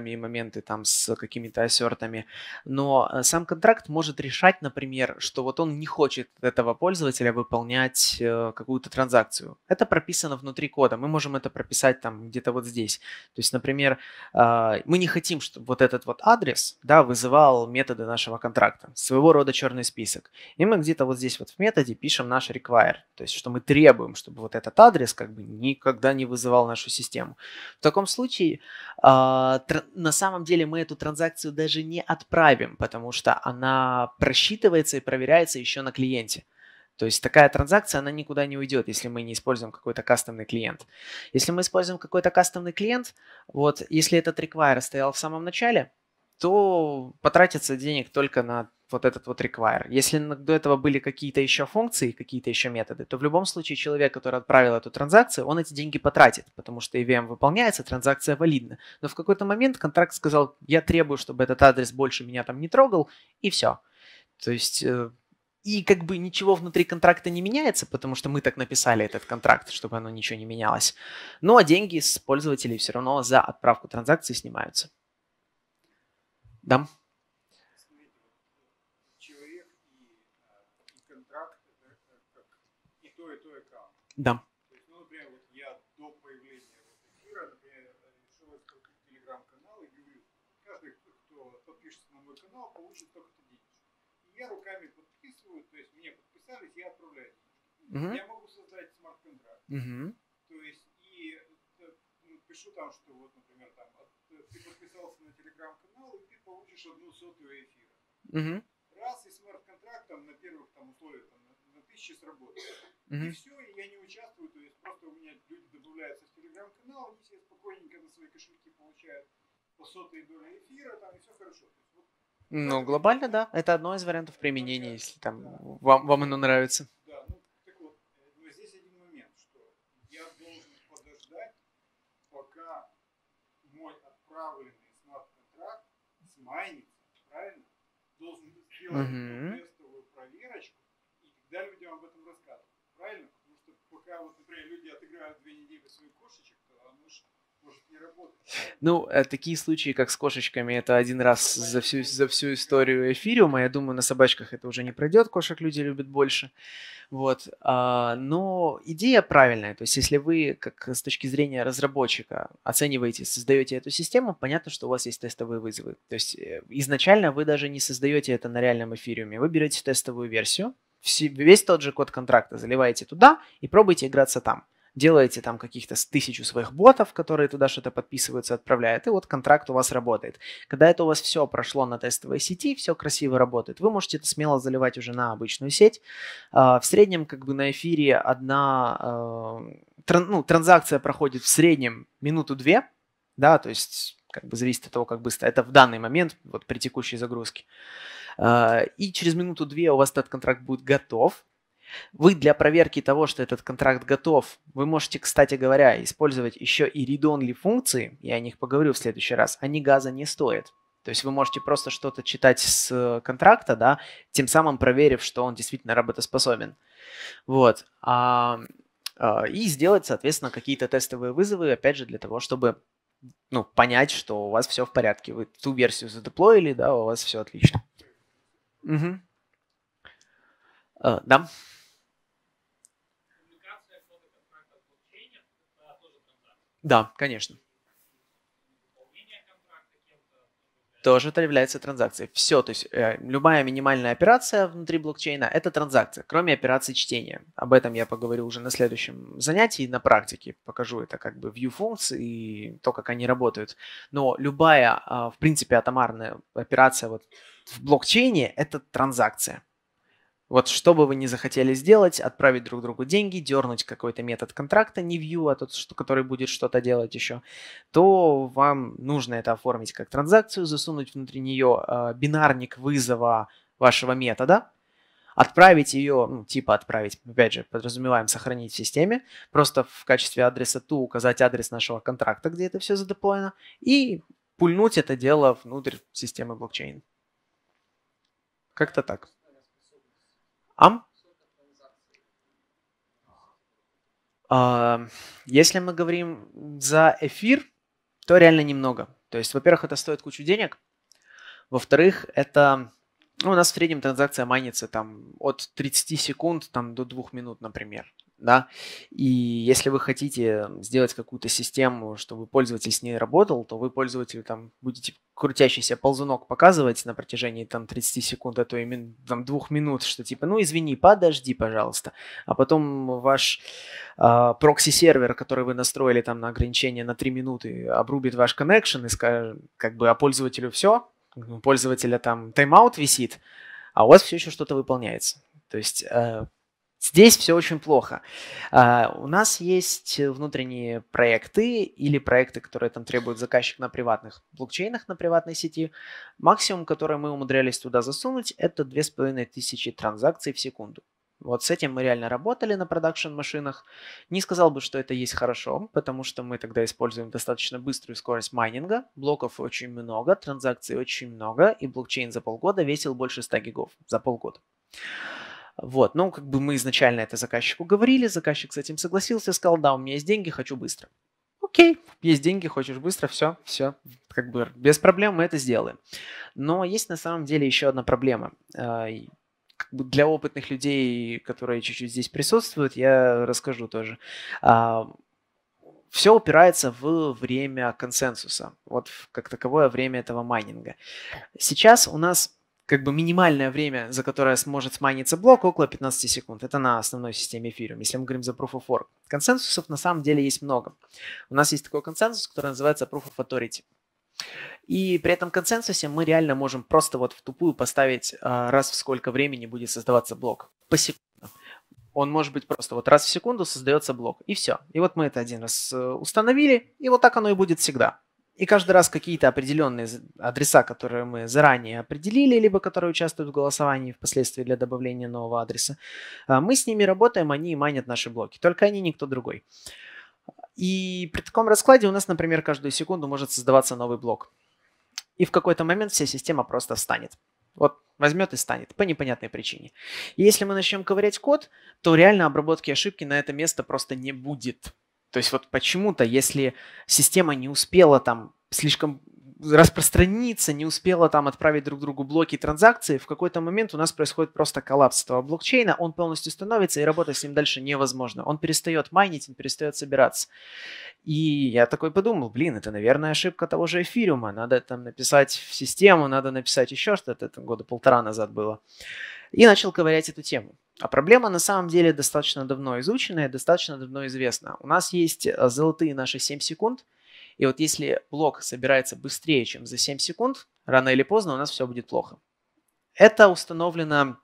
S1: и моменты там с какими-то ассертами. Но э, сам контракт может решать, например, что вот он не хочет этого пользователя выполнять э, какую-то транзакцию. Это прописано внутри кода. Мы можем это прописать там где-то вот здесь. То есть, например, а, мы не хотим, чтобы вот этот вот адрес да, вызывал методы нашего контракта. Своего рода черный список. И мы где-то вот здесь вот в методе пишем наш require. То есть, что мы требуем, чтобы вот этот адрес как бы никогда не вызывал нашу систему. В таком случае случае а, на самом деле мы эту транзакцию даже не отправим, потому что она просчитывается и проверяется еще на клиенте. То есть такая транзакция, она никуда не уйдет, если мы не используем какой-то кастомный клиент. Если мы используем какой-то кастомный клиент, вот если этот require стоял в самом начале, то потратится денег только на вот этот вот require. Если до этого были какие-то еще функции, какие-то еще методы, то в любом случае человек, который отправил эту транзакцию, он эти деньги потратит, потому что EVM выполняется, транзакция валидна. Но в какой-то момент контракт сказал, я требую, чтобы этот адрес больше меня там не трогал, и все. То есть э, и как бы ничего внутри контракта не меняется, потому что мы так написали этот контракт, чтобы оно ничего не менялось. Но деньги с пользователей все равно за отправку транзакции снимаются. Да.
S2: Да. То есть, ну, например, вот я до появления вот эфира, например, решил открыть телеграм-канал и говорю, каждый, кто подпишется на мой канал, получит только-то денежки.
S1: И я руками подписываю, то есть мне подписались, я отправляю Угу. Я могу создать смарт-контракт. Угу пишу там, что вот, например, там, э, ты подписался на телеграм-канал, и ты получишь одну сотую эфира. Угу. Раз, и смарт-контракт там на первых там условиях там, на, на тысячи сработает. Угу. И все, и я не участвую, то есть просто у меня люди добавляются в телеграм-канал, они все спокойненько на свои кошельки получают по сотой доли эфира, там, и все хорошо. ну, глобально, да. Это одно из вариантов применения, если там вам, вам оно нравится. отправленный смарт-контракт с майница, правильно? Должен сделать тестовую проверочку, и тогда людям об этом рассказывают, правильно? Потому что пока, вот, например, люди отыграют две недели своих кошечек, ну, э, такие случаи, как с кошечками, это один раз за всю, за всю историю эфириума. Я думаю, на собачках это уже не пройдет, кошек люди любят больше. Вот. А, но идея правильная. То есть, если вы, как с точки зрения разработчика, оцениваете, создаете эту систему, понятно, что у вас есть тестовые вызовы. То есть, э, изначально вы даже не создаете это на реальном эфириуме. Вы берете тестовую версию, весь тот же код контракта заливаете туда и пробуйте играться там делаете там каких-то тысячу своих ботов, которые туда что-то подписываются, отправляют, и вот контракт у вас работает. Когда это у вас все прошло на тестовой сети, все красиво работает, вы можете это смело заливать уже на обычную сеть. А, в среднем как бы на эфире одна а, ну, транзакция проходит в среднем минуту-две, да, то есть как бы зависит от того, как быстро. Это в данный момент, вот при текущей загрузке. А, и через минуту-две у вас этот контракт будет готов. Вы для проверки того, что этот контракт готов, вы можете, кстати говоря, использовать еще и read-only функции, я о них поговорю в следующий раз, они газа не стоят. То есть вы можете просто что-то читать с э, контракта, да, тем самым проверив, что он действительно работоспособен. Вот. А, а, и сделать, соответственно, какие-то тестовые вызовы, опять же, для того, чтобы ну, понять, что у вас все в порядке. Вы ту версию задеплоили, да, у вас все отлично. Угу. А, да. Да, конечно. тоже это является транзакцией. Все, то есть э, любая минимальная операция внутри блокчейна – это транзакция, кроме операции чтения. Об этом я поговорю уже на следующем занятии, на практике покажу это как бы view функции и то, как они работают. Но любая, э, в принципе, атомарная операция вот в блокчейне – это транзакция. Вот что бы вы не захотели сделать, отправить друг другу деньги, дернуть какой-то метод контракта, не view, а тот, что, который будет что-то делать еще, то вам нужно это оформить как транзакцию, засунуть внутри нее э, а, бинарник вызова вашего метода, отправить ее, ну, типа отправить, опять же, подразумеваем сохранить в системе, просто в качестве адреса ту указать адрес нашего контракта, где это все задеплоено, и пульнуть это дело внутрь системы блокчейн. Как-то так. Ам? А, если мы говорим за эфир, то реально немного. То есть, во-первых, это стоит кучу денег. Во-вторых, это ну, у нас в среднем транзакция майнится там от 30 секунд там, до 2 минут, например. Да? И если вы хотите сделать какую-то систему, чтобы пользователь с ней работал, то вы пользователю там будете крутящийся ползунок показывать на протяжении там 30 секунд, а то именно там, двух минут, что типа, ну извини, подожди, пожалуйста. А потом ваш э, прокси-сервер, который вы настроили там на ограничение на 3 минуты, обрубит ваш connection и скажет, как бы, а пользователю все, у пользователя там тайм-аут висит, а у вас все еще что-то выполняется. То есть э, Здесь все очень плохо. А, у нас есть э, внутренние проекты или проекты, которые там требуют заказчик на приватных блокчейнах, на приватной сети. Максимум, который мы умудрялись туда засунуть, это 2500 транзакций в секунду. Вот с этим мы реально работали на продакшн-машинах. Не сказал бы, что это есть хорошо, потому что мы тогда используем достаточно быструю скорость майнинга. Блоков очень много, транзакций очень много, и блокчейн за полгода весил больше 100 гигов за полгода. Вот, ну, как бы мы изначально это заказчику говорили, заказчик с этим согласился, сказал, да, у меня есть деньги, хочу быстро. Окей, есть деньги, хочешь быстро, все, все, как бы без проблем мы это сделаем. Но есть на самом деле еще одна проблема а, для опытных людей, которые чуть-чуть здесь присутствуют, я расскажу тоже. А, все упирается в время консенсуса, вот как таковое время этого майнинга. Сейчас у нас как бы минимальное время, за которое сможет смайниться блок, около 15 секунд. Это на основной системе Ethereum, если мы говорим за Proof of Work. Консенсусов на самом деле есть много. У нас есть такой консенсус, который называется Proof of Authority. И при этом консенсусе мы реально можем просто вот в тупую поставить, а, раз в сколько времени будет создаваться блок. По секунду. Он может быть просто вот раз в секунду создается блок, и все. И вот мы это один раз э, установили, и вот так оно и будет всегда. И каждый раз какие-то определенные адреса, которые мы заранее определили, либо которые участвуют в голосовании впоследствии для добавления нового адреса, а, мы с ними работаем, они манят наши блоки. Только они, никто другой. И при таком раскладе у нас, например, каждую секунду может создаваться новый блок. И в какой-то момент вся система просто встанет. Вот возьмет и станет по непонятной причине. И если мы начнем ковырять код, то реально обработки ошибки на это место просто не будет. То есть вот почему-то, если система не успела там слишком распространиться, не успела там отправить друг другу блоки транзакции, в какой-то момент у нас происходит просто коллапс этого блокчейна, он полностью становится, и работать с ним дальше невозможно. Он перестает майнить, он перестает собираться. И я такой подумал, блин, это, наверное, ошибка того же эфириума, надо там написать в систему, надо написать еще что-то, это года полтора назад было. И начал ковырять эту тему. А проблема на самом деле достаточно давно изученная, достаточно давно известна. У нас есть э, золотые наши 7 секунд, и вот если блок собирается быстрее, чем за 7 секунд, рано или поздно у нас все будет плохо. Это установлено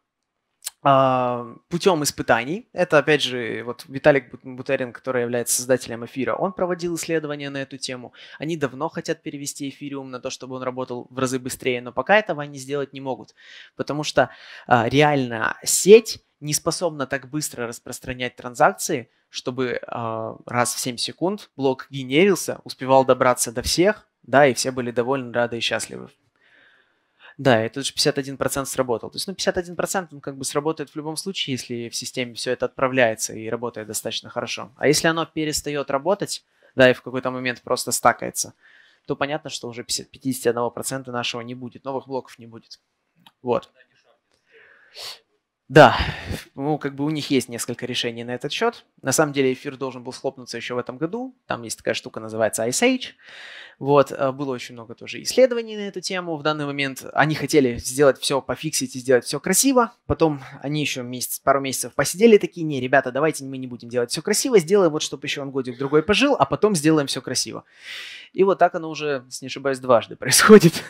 S1: а, путем испытаний. Это, опять же, вот Виталик Бутерин, который является создателем эфира, он проводил исследования на эту тему. Они давно хотят перевести эфириум на то, чтобы он работал в разы быстрее, но пока этого они сделать не могут, потому что э, реально сеть не способна так быстро распространять транзакции, чтобы э, раз в 7 секунд блок генерился, успевал добраться до всех, да, и все были довольны, рады и счастливы. Да, и тут же 51% сработал. То есть, ну, 51% он как бы сработает в любом случае, если в системе все это отправляется и работает достаточно хорошо. А если оно перестает работать, да, и в какой-то момент просто стакается, то понятно, что уже 51% нашего не будет, новых блоков не будет. Вот. Да, ну, как бы у них есть несколько решений на этот счет. На самом деле эфир должен был схлопнуться еще в этом году. Там есть такая штука, называется Ice Age. Вот, э, было очень много тоже исследований на эту тему. В данный момент они хотели сделать все, пофиксить и сделать все красиво. Потом они еще месяц, пару месяцев посидели такие, не, ребята, давайте мы не будем делать все красиво, сделаем вот, чтобы еще он годик-другой пожил, а потом сделаем все красиво. И вот так оно уже, не ошибаюсь, дважды происходит.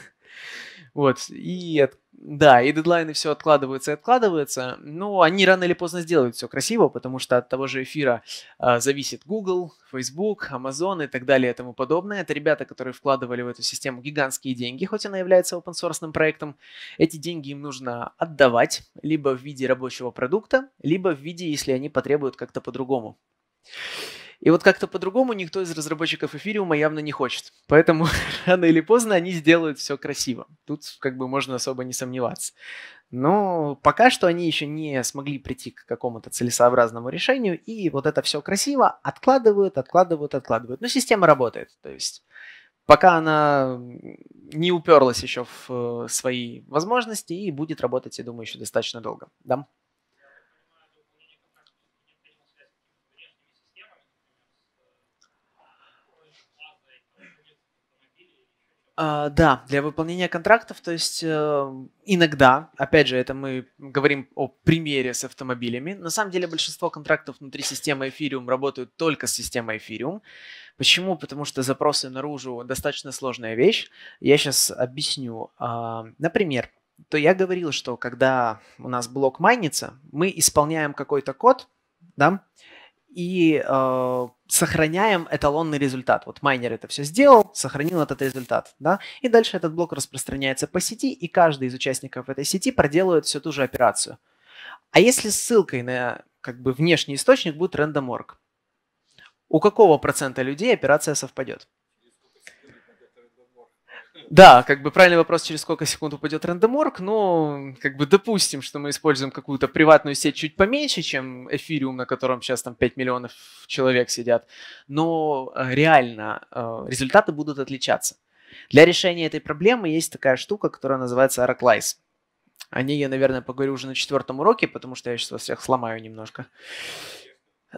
S1: Вот, и да, и дедлайны все откладываются и откладываются, но они рано или поздно сделают все красиво, потому что от того же эфира а, зависит Google, Facebook, Amazon и так далее и тому подобное. Это ребята, которые вкладывали в эту систему гигантские деньги, хоть она является open source проектом. Эти деньги им нужно отдавать либо в виде рабочего продукта, либо в виде, если они потребуют как-то по-другому. И вот как-то по-другому никто из разработчиков эфириума явно не хочет. Поэтому рано или поздно они сделают все красиво. Тут как бы можно особо не сомневаться. Но пока что они еще не смогли прийти к какому-то целесообразному решению, и вот это все красиво откладывают, откладывают, откладывают. Но система работает, то есть пока она не уперлась еще в э, свои возможности и будет работать, я думаю, еще достаточно долго. Да? А, да, для выполнения контрактов, то есть эм, иногда, опять же, это мы говорим о примере с автомобилями. На самом деле большинство контрактов внутри системы Ethereum работают только с системой Ethereum. Почему? Потому что запросы наружу достаточно сложная вещь. Я сейчас объясню. А, например, то я говорил, что когда у нас блок майнится, мы исполняем какой-то код, да, и э, сохраняем эталонный результат. Вот майнер это все сделал, сохранил этот результат, да, и дальше этот блок распространяется по сети, и каждый из участников этой сети проделывает всю ту же операцию. А если ссылкой на как бы внешний источник будет random.org? У какого процента людей операция совпадет? Да, как бы правильный вопрос, через сколько секунд упадет рандоморг, но как бы допустим, что мы используем какую-то приватную сеть чуть поменьше, чем эфириум, на котором сейчас там 5 миллионов человек сидят, но э, реально э, результаты будут отличаться. Для решения этой проблемы есть такая штука, которая называется Araclize. О ней я, наверное, поговорю уже на четвертом уроке, потому что я сейчас вас всех сломаю немножко.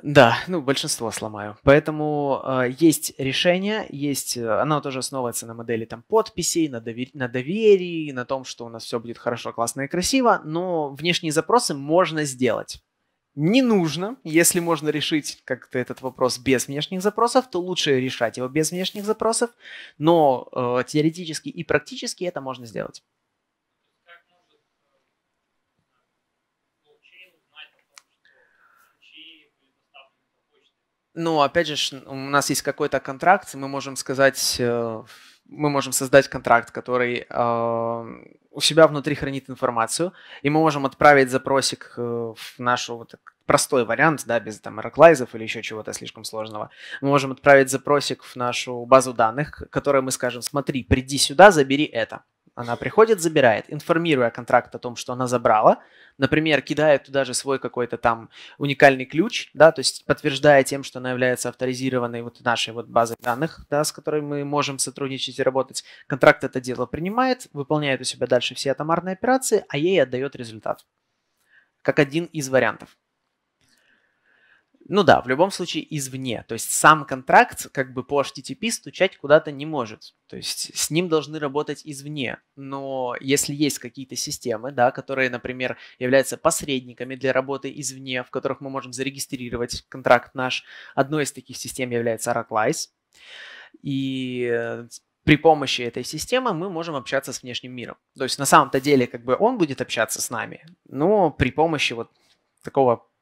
S1: Да, ну большинство сломаю. Поэтому э, есть решение, есть, э, оно тоже основывается на модели там подписей, на, довер... на доверии, на том, что у нас все будет хорошо, классно и красиво, но внешние запросы можно сделать. Не нужно, если можно решить как-то этот вопрос без внешних запросов, то лучше решать его без внешних запросов, но э, теоретически и практически это можно сделать. Ну, опять же, у нас есть какой-то контракт, и мы можем сказать, э, мы можем создать контракт, который эм, у себя внутри хранит информацию, и мы можем отправить запросик э, в нашу вот простой вариант, да, без там эроклайзов или еще чего-то слишком сложного. Мы можем отправить запросик в нашу базу данных, которой мы скажем, смотри, приди сюда, забери это. Она приходит, забирает, информируя контракт о том, что она забрала. Например, кидает туда же свой какой-то там уникальный ключ, да, то есть подтверждая тем, что она является авторизированной вот нашей вот базой данных, да, с которой мы можем сотрудничать и работать. Контракт это дело принимает, выполняет у себя дальше все атомарные операции, а ей отдает результат. Как один из вариантов. Ну да, в любом случае извне. То есть сам контракт как бы по HTTP стучать куда-то не может. То есть с ним должны работать извне. Но если есть какие-то системы, да, которые, например, являются посредниками для работы извне, в которых мы можем зарегистрировать контракт наш, одной из таких систем является Araclize. И э, при помощи этой системы мы можем общаться с внешним миром. То есть на самом-то деле как бы он будет общаться с нами, но при помощи вот такого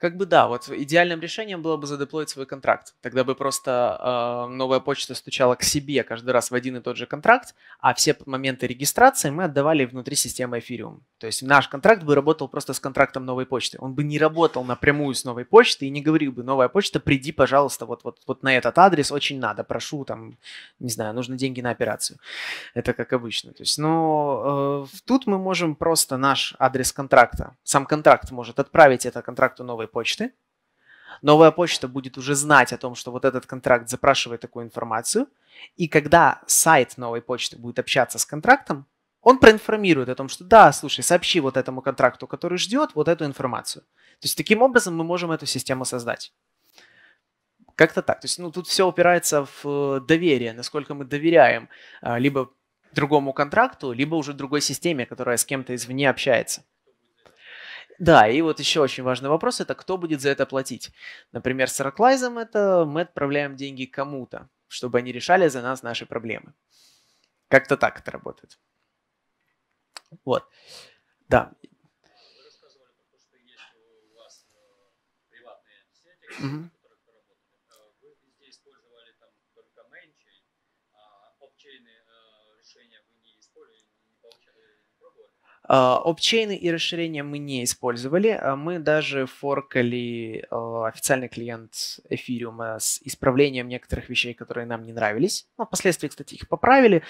S1: Как бы да, вот идеальным решением было бы задеплоить свой контракт. Тогда бы просто э, новая почта стучала к себе каждый раз в один и тот же контракт, а все моменты регистрации мы отдавали внутри системы Ethereum. То есть наш контракт бы работал просто с контрактом новой почты. Он бы не работал напрямую с новой Почтой и не говорил бы, новая почта, приди, пожалуйста, вот, вот, вот на этот адрес очень надо, прошу, там, не знаю, нужны деньги на операцию. Это как обычно. То есть, но э, тут мы можем просто наш адрес контракта, сам контракт может отправить это контракту новой почты. Новая почта будет уже знать о том, что вот этот контракт запрашивает такую информацию. И когда сайт новой почты будет общаться с контрактом, он проинформирует о том, что да, слушай, сообщи вот этому контракту, который ждет, вот эту информацию. То есть таким образом мы можем эту систему создать. Как-то так. То есть ну, тут все упирается в э, доверие, насколько мы доверяем а, либо другому контракту, либо уже другой системе, которая с кем-то извне общается. Да, и вот еще очень важный вопрос – это кто будет за это платить. Например, с Раклайзом это мы отправляем деньги кому-то, чтобы они решали за нас наши проблемы. Как-то так это работает. Вот. Да. Вы рассказывали про то, что есть
S2: у вас э, приватные сети,
S1: А, опчейны и расширения мы не использовали. А, мы даже форкали а, официальный клиент эфириума с исправлением некоторых вещей, которые нам не нравились. Но ну, впоследствии, кстати, их поправили.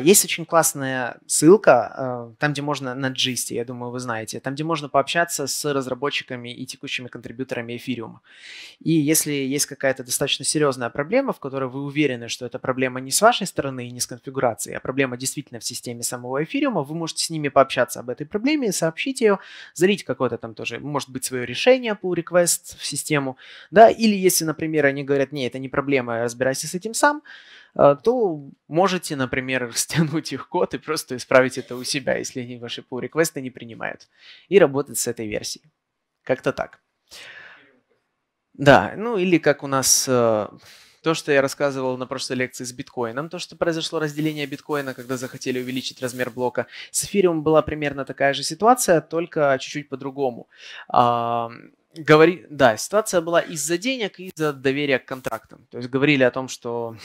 S1: Есть очень классная ссылка, там, где можно на джисте, я думаю, вы знаете, там, где можно пообщаться с разработчиками и текущими контрибьюторами эфириума. И если есть какая-то достаточно серьезная проблема, в которой вы уверены, что эта проблема не с вашей стороны и не с конфигурацией, а проблема действительно в системе самого эфириума, вы можете с ними пообщаться информация об этой проблеме, сообщить ее, залить какое-то там тоже, может быть, свое решение по request в систему, да, или если, например, они говорят, не, это не проблема, разбирайся с этим сам, э, то можете, например, стянуть их код и просто исправить это у себя, если они ваши pull реквесты не принимают, и работать с этой версией. Как-то так. Да, ну или как у нас э, то, что я рассказывал на прошлой лекции с биткоином, то, что произошло разделение биткоина, когда захотели увеличить размер блока. С эфириум была примерно такая же ситуация, только чуть-чуть по-другому. А, говори... Да, ситуация была из-за денег и из-за доверия к контрактам. То есть говорили о том, что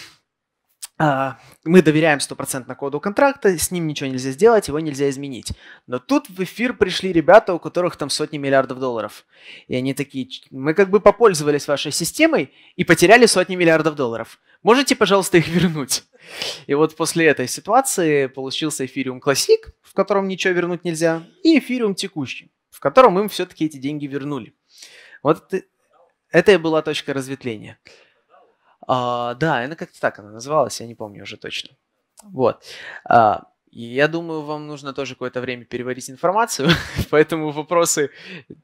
S1: а, мы доверяем стопроцентно коду контракта, с ним ничего нельзя сделать, его нельзя изменить. Но тут в эфир пришли ребята, у которых там сотни миллиардов долларов. И они такие, мы как бы попользовались вашей системой и потеряли сотни миллиардов долларов. Можете, пожалуйста, их вернуть? И вот после этой ситуации получился эфириум классик, в котором ничего вернуть нельзя, и эфириум текущий, в котором им все-таки эти деньги вернули. Вот это и была точка разветвления. А, да, она как-то так она называлась, я не помню уже точно. Вот. А, я думаю, вам нужно тоже какое-то время переварить информацию, поэтому вопросы,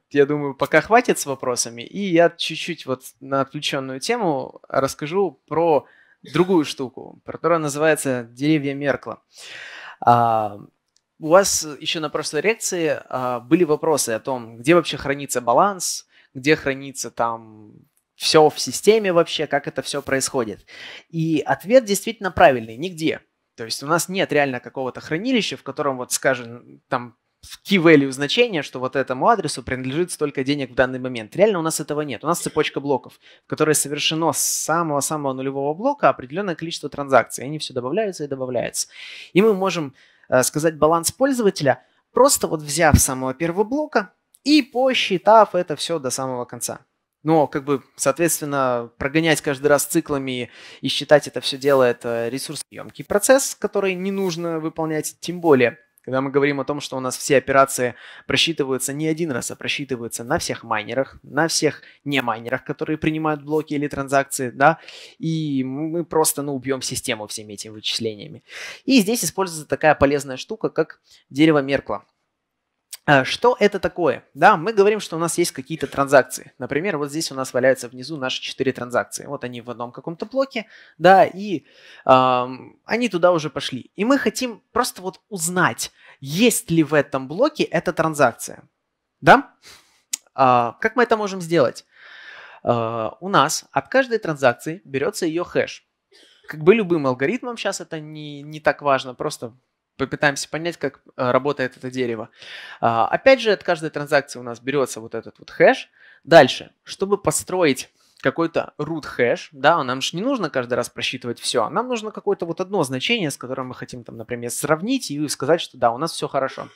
S1: я думаю, пока хватит с вопросами. И я чуть-чуть вот на отвлеченную тему расскажу про другую штуку, которая называется «Деревья Меркла». А, у вас еще на прошлой лекции а, были вопросы о том, где вообще хранится баланс, где хранится там все в системе вообще, как это все происходит. И ответ действительно правильный, нигде. То есть у нас нет реально какого-то хранилища, в котором вот, скажем, там в key value значение, что вот этому адресу принадлежит столько денег в данный момент. Реально у нас этого нет. У нас цепочка блоков, в которой совершено с самого-самого нулевого блока определенное количество транзакций. Они все добавляются и добавляются. И мы можем э, сказать баланс пользователя, просто вот взяв самого первого блока и посчитав это все до самого конца. Но, как бы, соответственно, прогонять каждый раз циклами и считать это все дело, это ресурсоемкий процесс, который не нужно выполнять, тем более, когда мы говорим о том, что у нас все операции просчитываются не один раз, а просчитываются на всех майнерах, на всех не майнерах, которые принимают блоки или транзакции, да, и мы просто, ну, убьем систему всеми этими вычислениями. И здесь используется такая полезная штука, как дерево Меркла. Э, что это такое? Да, мы говорим, что у нас есть какие-то транзакции. Например, вот здесь у нас валяются внизу наши четыре транзакции. Вот они в одном каком-то блоке, да, и эм, они туда уже пошли. И мы хотим просто вот узнать, есть ли в этом блоке эта транзакция. Да? Э, как мы это можем сделать? Э, у нас от каждой транзакции берется ее хэш. Как бы любым алгоритмом, сейчас это не, не так важно, просто попытаемся понять, как э, работает это дерево. А, опять же, от каждой транзакции у нас берется вот этот вот хэш. Дальше, чтобы построить какой-то root хэш, да, нам же не нужно каждый раз просчитывать все, нам нужно какое-то вот одно значение, с которым мы хотим там, например, сравнить и сказать, что да, у нас все хорошо.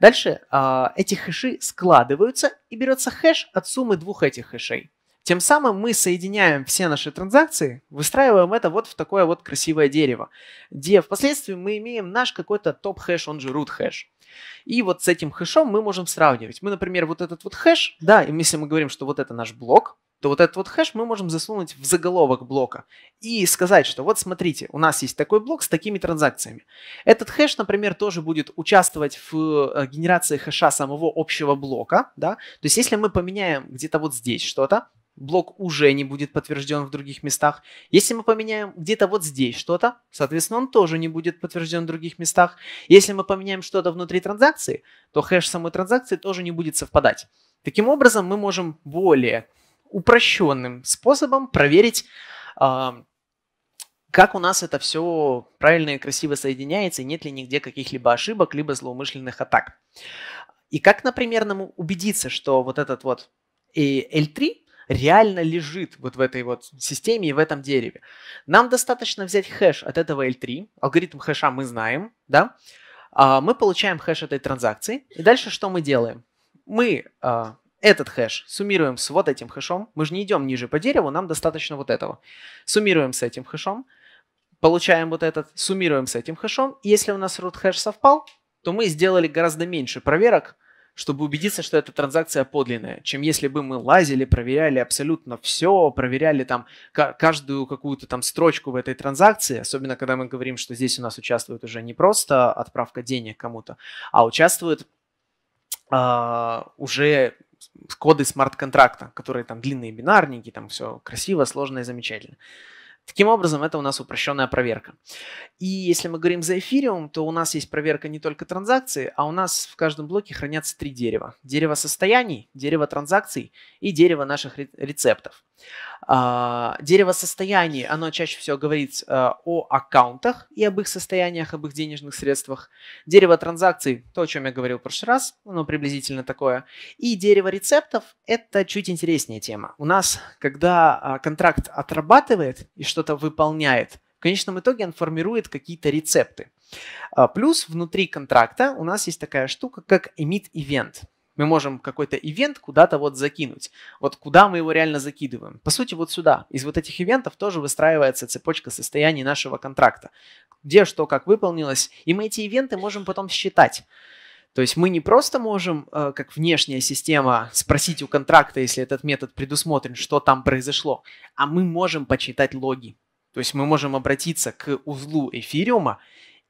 S1: Дальше а, эти хэши складываются и берется хэш от суммы двух этих хэшей. Тем самым мы соединяем все наши транзакции, выстраиваем это вот в такое вот красивое дерево, где впоследствии мы имеем наш какой-то топ-хэш, он же root-хэш. И вот с этим хэшом мы можем сравнивать. Мы, например, вот этот вот хэш, да, и если мы говорим, что вот это наш блок, то вот этот вот хэш мы можем засунуть в заголовок блока и сказать, что вот смотрите, у нас есть такой блок с такими транзакциями. Этот хэш, например, тоже будет участвовать в э, генерации хэша самого общего блока, да, то есть если мы поменяем где-то вот здесь что-то, блок уже не будет подтвержден в других местах. Если мы поменяем где-то вот здесь что-то, соответственно, он тоже не будет подтвержден в других местах. Если мы поменяем что-то внутри транзакции, то хэш самой транзакции тоже не будет совпадать. Таким образом, мы можем более упрощенным способом проверить, а, как у нас это все правильно и красиво соединяется, и нет ли нигде каких-либо ошибок, либо злоумышленных атак. И как, например, нам убедиться, что вот этот вот L3 реально лежит вот в этой вот системе и в этом дереве. Нам достаточно взять хэш от этого L3, алгоритм хэша мы знаем, да, а, мы получаем хэш этой транзакции, и дальше что мы делаем? Мы а, этот хэш суммируем с вот этим хэшом, мы же не идем ниже по дереву, нам достаточно вот этого. Суммируем с этим хэшом, получаем вот этот, суммируем с этим хэшом, если у нас root хэш совпал, то мы сделали гораздо меньше проверок, чтобы убедиться, что эта транзакция подлинная, чем если бы мы лазили, проверяли абсолютно все, проверяли там каждую какую-то там строчку в этой транзакции, особенно когда мы говорим, что здесь у нас участвует уже не просто отправка денег кому-то, а участвует э, уже коды смарт-контракта, которые там длинные бинарники, там все красиво, сложно и замечательно. Таким образом, это у нас упрощенная проверка. И если мы говорим за эфириум, то у нас есть проверка не только транзакции, а у нас в каждом блоке хранятся три дерева. Дерево состояний, дерево транзакций и дерево наших рецептов. А, дерево состояний, оно чаще всего говорит э, о аккаунтах и об их состояниях, об их денежных средствах. Дерево транзакций, то, о чем я говорил в прошлый раз, оно приблизительно такое. И дерево рецептов – это чуть интереснее тема. У нас, когда а, контракт отрабатывает и что-то выполняет, в конечном итоге он формирует какие-то рецепты. А, плюс внутри контракта у нас есть такая штука, как emit-event – мы можем какой-то ивент куда-то вот закинуть. Вот куда мы его реально закидываем? По сути, вот сюда. Из вот этих ивентов тоже выстраивается цепочка состояний нашего контракта. Где что, как выполнилось. И мы эти ивенты можем потом считать. То есть мы не просто можем, э, как внешняя система, спросить у контракта, если этот метод предусмотрен, что там произошло, а мы можем почитать логи. То есть мы можем обратиться к узлу эфириума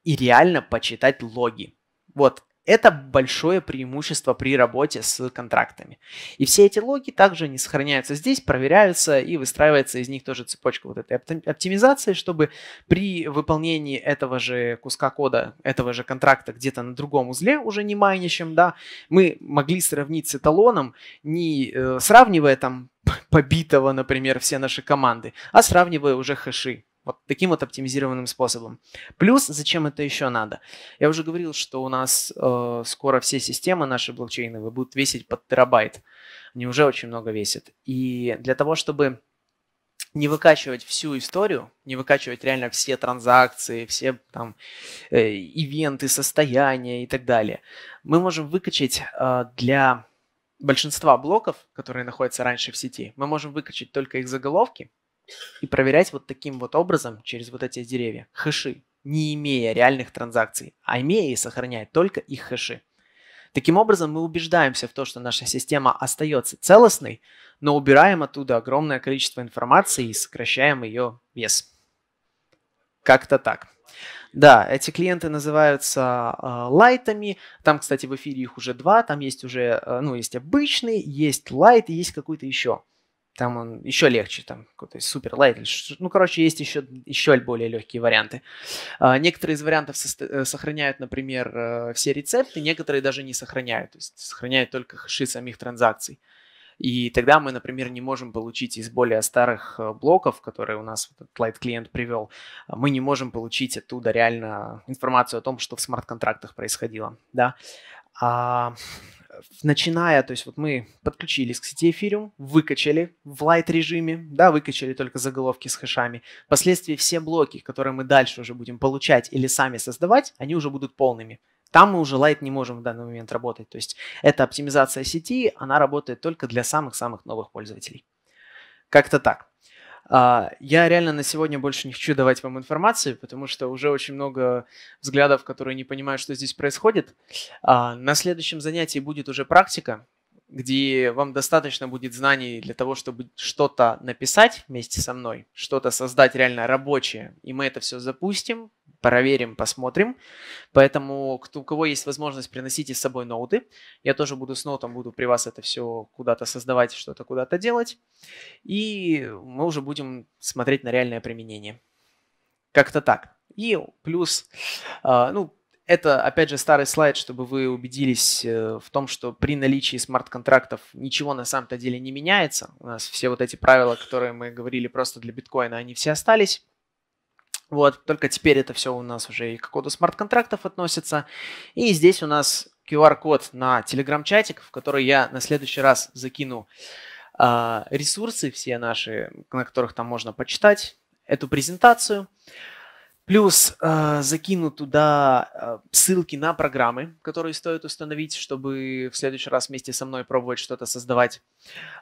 S1: и реально почитать логи. Вот это большое преимущество при работе с контрактами. И все эти логи также не сохраняются здесь, проверяются и выстраивается из них тоже цепочка вот этой оптимизации, чтобы при выполнении этого же куска кода, этого же контракта где-то на другом узле, уже не майнищем, да, мы могли сравнить с эталоном, не э, сравнивая там побитого, например, все наши команды, а сравнивая уже хэши вот таким вот оптимизированным способом. Плюс, зачем это еще надо? Я уже говорил, что у нас э, скоро все системы наши блокчейновые будут весить под терабайт. Они уже очень много весят. И для того, чтобы не выкачивать всю историю, не выкачивать реально все транзакции, все там э, ивенты, состояния и так далее, мы можем выкачать э, для большинства блоков, которые находятся раньше в сети, мы можем выкачать только их заголовки, и проверять вот таким вот образом через вот эти деревья хэши, не имея реальных транзакций, а имея и сохраняя только их хэши. Таким образом, мы убеждаемся в том, что наша система остается целостной, но убираем оттуда огромное количество информации и сокращаем ее вес. Как-то так. Да, эти клиенты называются э, лайтами. Там, кстати, в эфире их уже два. Там есть уже, э, ну, есть обычный, есть лайт и есть какой-то еще. Там он еще легче, там какой-то супер лайт. Ну, короче, есть еще, еще более легкие варианты. А, некоторые из вариантов со- э, сохраняют, например, э, все рецепты, некоторые даже не сохраняют. То есть сохраняют только хэши самих транзакций. И тогда мы, например, не можем получить из более старых э, блоков, которые у нас этот Light клиент привел, мы не можем получить оттуда реально информацию о том, что в смарт-контрактах происходило. Да? А, начиная, то есть вот мы подключились к сети Ethereum, выкачали в лайт режиме, да, выкачали только заголовки с хэшами. Впоследствии все блоки, которые мы дальше уже будем получать или сами создавать, они уже будут полными. Там мы уже лайт не можем в данный момент работать. То есть эта оптимизация сети, она работает только для самых-самых новых пользователей. Как-то так. А, я реально на сегодня больше не хочу давать вам информации, потому что уже очень много взглядов, которые не понимают, что здесь происходит. А, на следующем занятии будет уже практика, где вам достаточно будет знаний для того, чтобы что-то написать вместе со мной, что-то создать реально рабочее, и мы это все запустим, проверим, посмотрим. Поэтому, кто, у кого есть возможность, приносите с собой ноуты. Я тоже буду с ноутом, буду при вас это все куда-то создавать, что-то куда-то делать. И мы уже будем смотреть на реальное применение. Как-то так. И плюс, а, ну, это, опять же, старый слайд, чтобы вы убедились э, в том, что при наличии смарт-контрактов ничего на самом-то деле не меняется. У нас все вот эти правила, которые мы говорили просто для биткоина, они все остались. Вот, только теперь это все у нас уже и к коду смарт-контрактов относится. И здесь у нас QR-код на телеграм-чатик, в который я на следующий раз закину э, ресурсы все наши, на которых там можно почитать эту презентацию. Плюс э, закину туда э, ссылки на программы, которые стоит установить, чтобы в следующий раз вместе со мной пробовать что-то создавать.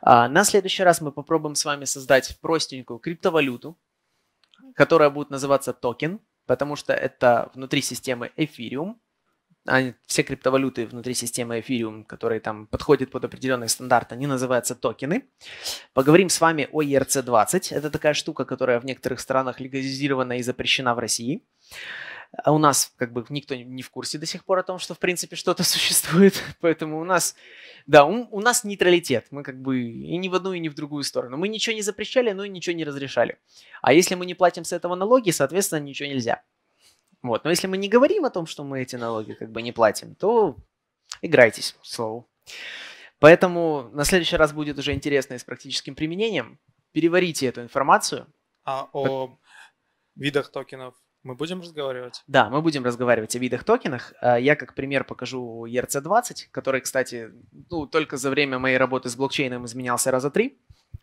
S1: Э, на следующий раз мы попробуем с вами создать простенькую криптовалюту, которая будет называться токен, потому что это внутри системы Ethereum. Они, а все криптовалюты внутри системы Ethereum, которые там подходят под определенный стандарт, они называются токены. Поговорим с вами о ERC-20. Это такая штука, которая в некоторых странах легализирована и запрещена в России. А у нас как бы никто не в курсе до сих пор о том, что в принципе что-то существует, поэтому у нас, да, у, у нас нейтралитет, мы как бы и ни в одну, и ни в другую сторону. Мы ничего не запрещали, но и ничего не разрешали. А если мы не платим с этого налоги, соответственно, ничего нельзя. Вот, но если мы не говорим о том, что мы эти налоги как бы не платим, то играйтесь, к слову. Поэтому на следующий раз будет уже интересно и с практическим применением. Переварите эту информацию. А о видах токенов мы будем разговаривать? Да, мы будем разговаривать о видах токенах. А, я как пример покажу ERC20, который, кстати, ну, только за время моей работы с блокчейном изменялся раза три.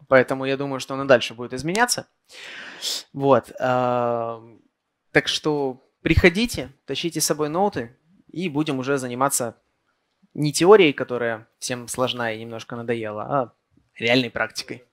S1: Поэтому я думаю, что он и дальше будет изменяться. Вот. А, так что приходите, тащите с собой ноуты, и будем уже заниматься не теорией, которая всем сложна и немножко надоела, а реальной практикой.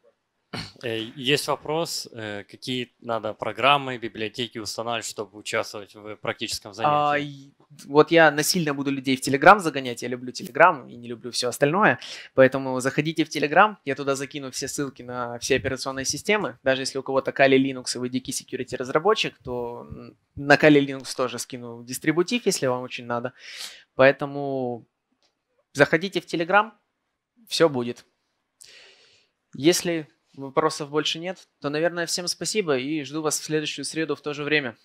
S2: Э, есть вопрос, э, какие надо программы, библиотеки устанавливать, чтобы участвовать в практическом занятии?
S1: А, вот я насильно буду людей в Телеграм загонять, я люблю Телеграм и не люблю все остальное, поэтому заходите в Телеграм, я туда закину все ссылки на все операционные системы, даже если у кого-то Kali Linux и вы дикий security разработчик, то на Kali Linux тоже скину дистрибутив, если вам очень надо, поэтому заходите в Телеграм, все будет. Если вопросов больше нет, то, наверное, всем спасибо и жду вас в следующую среду в то же время.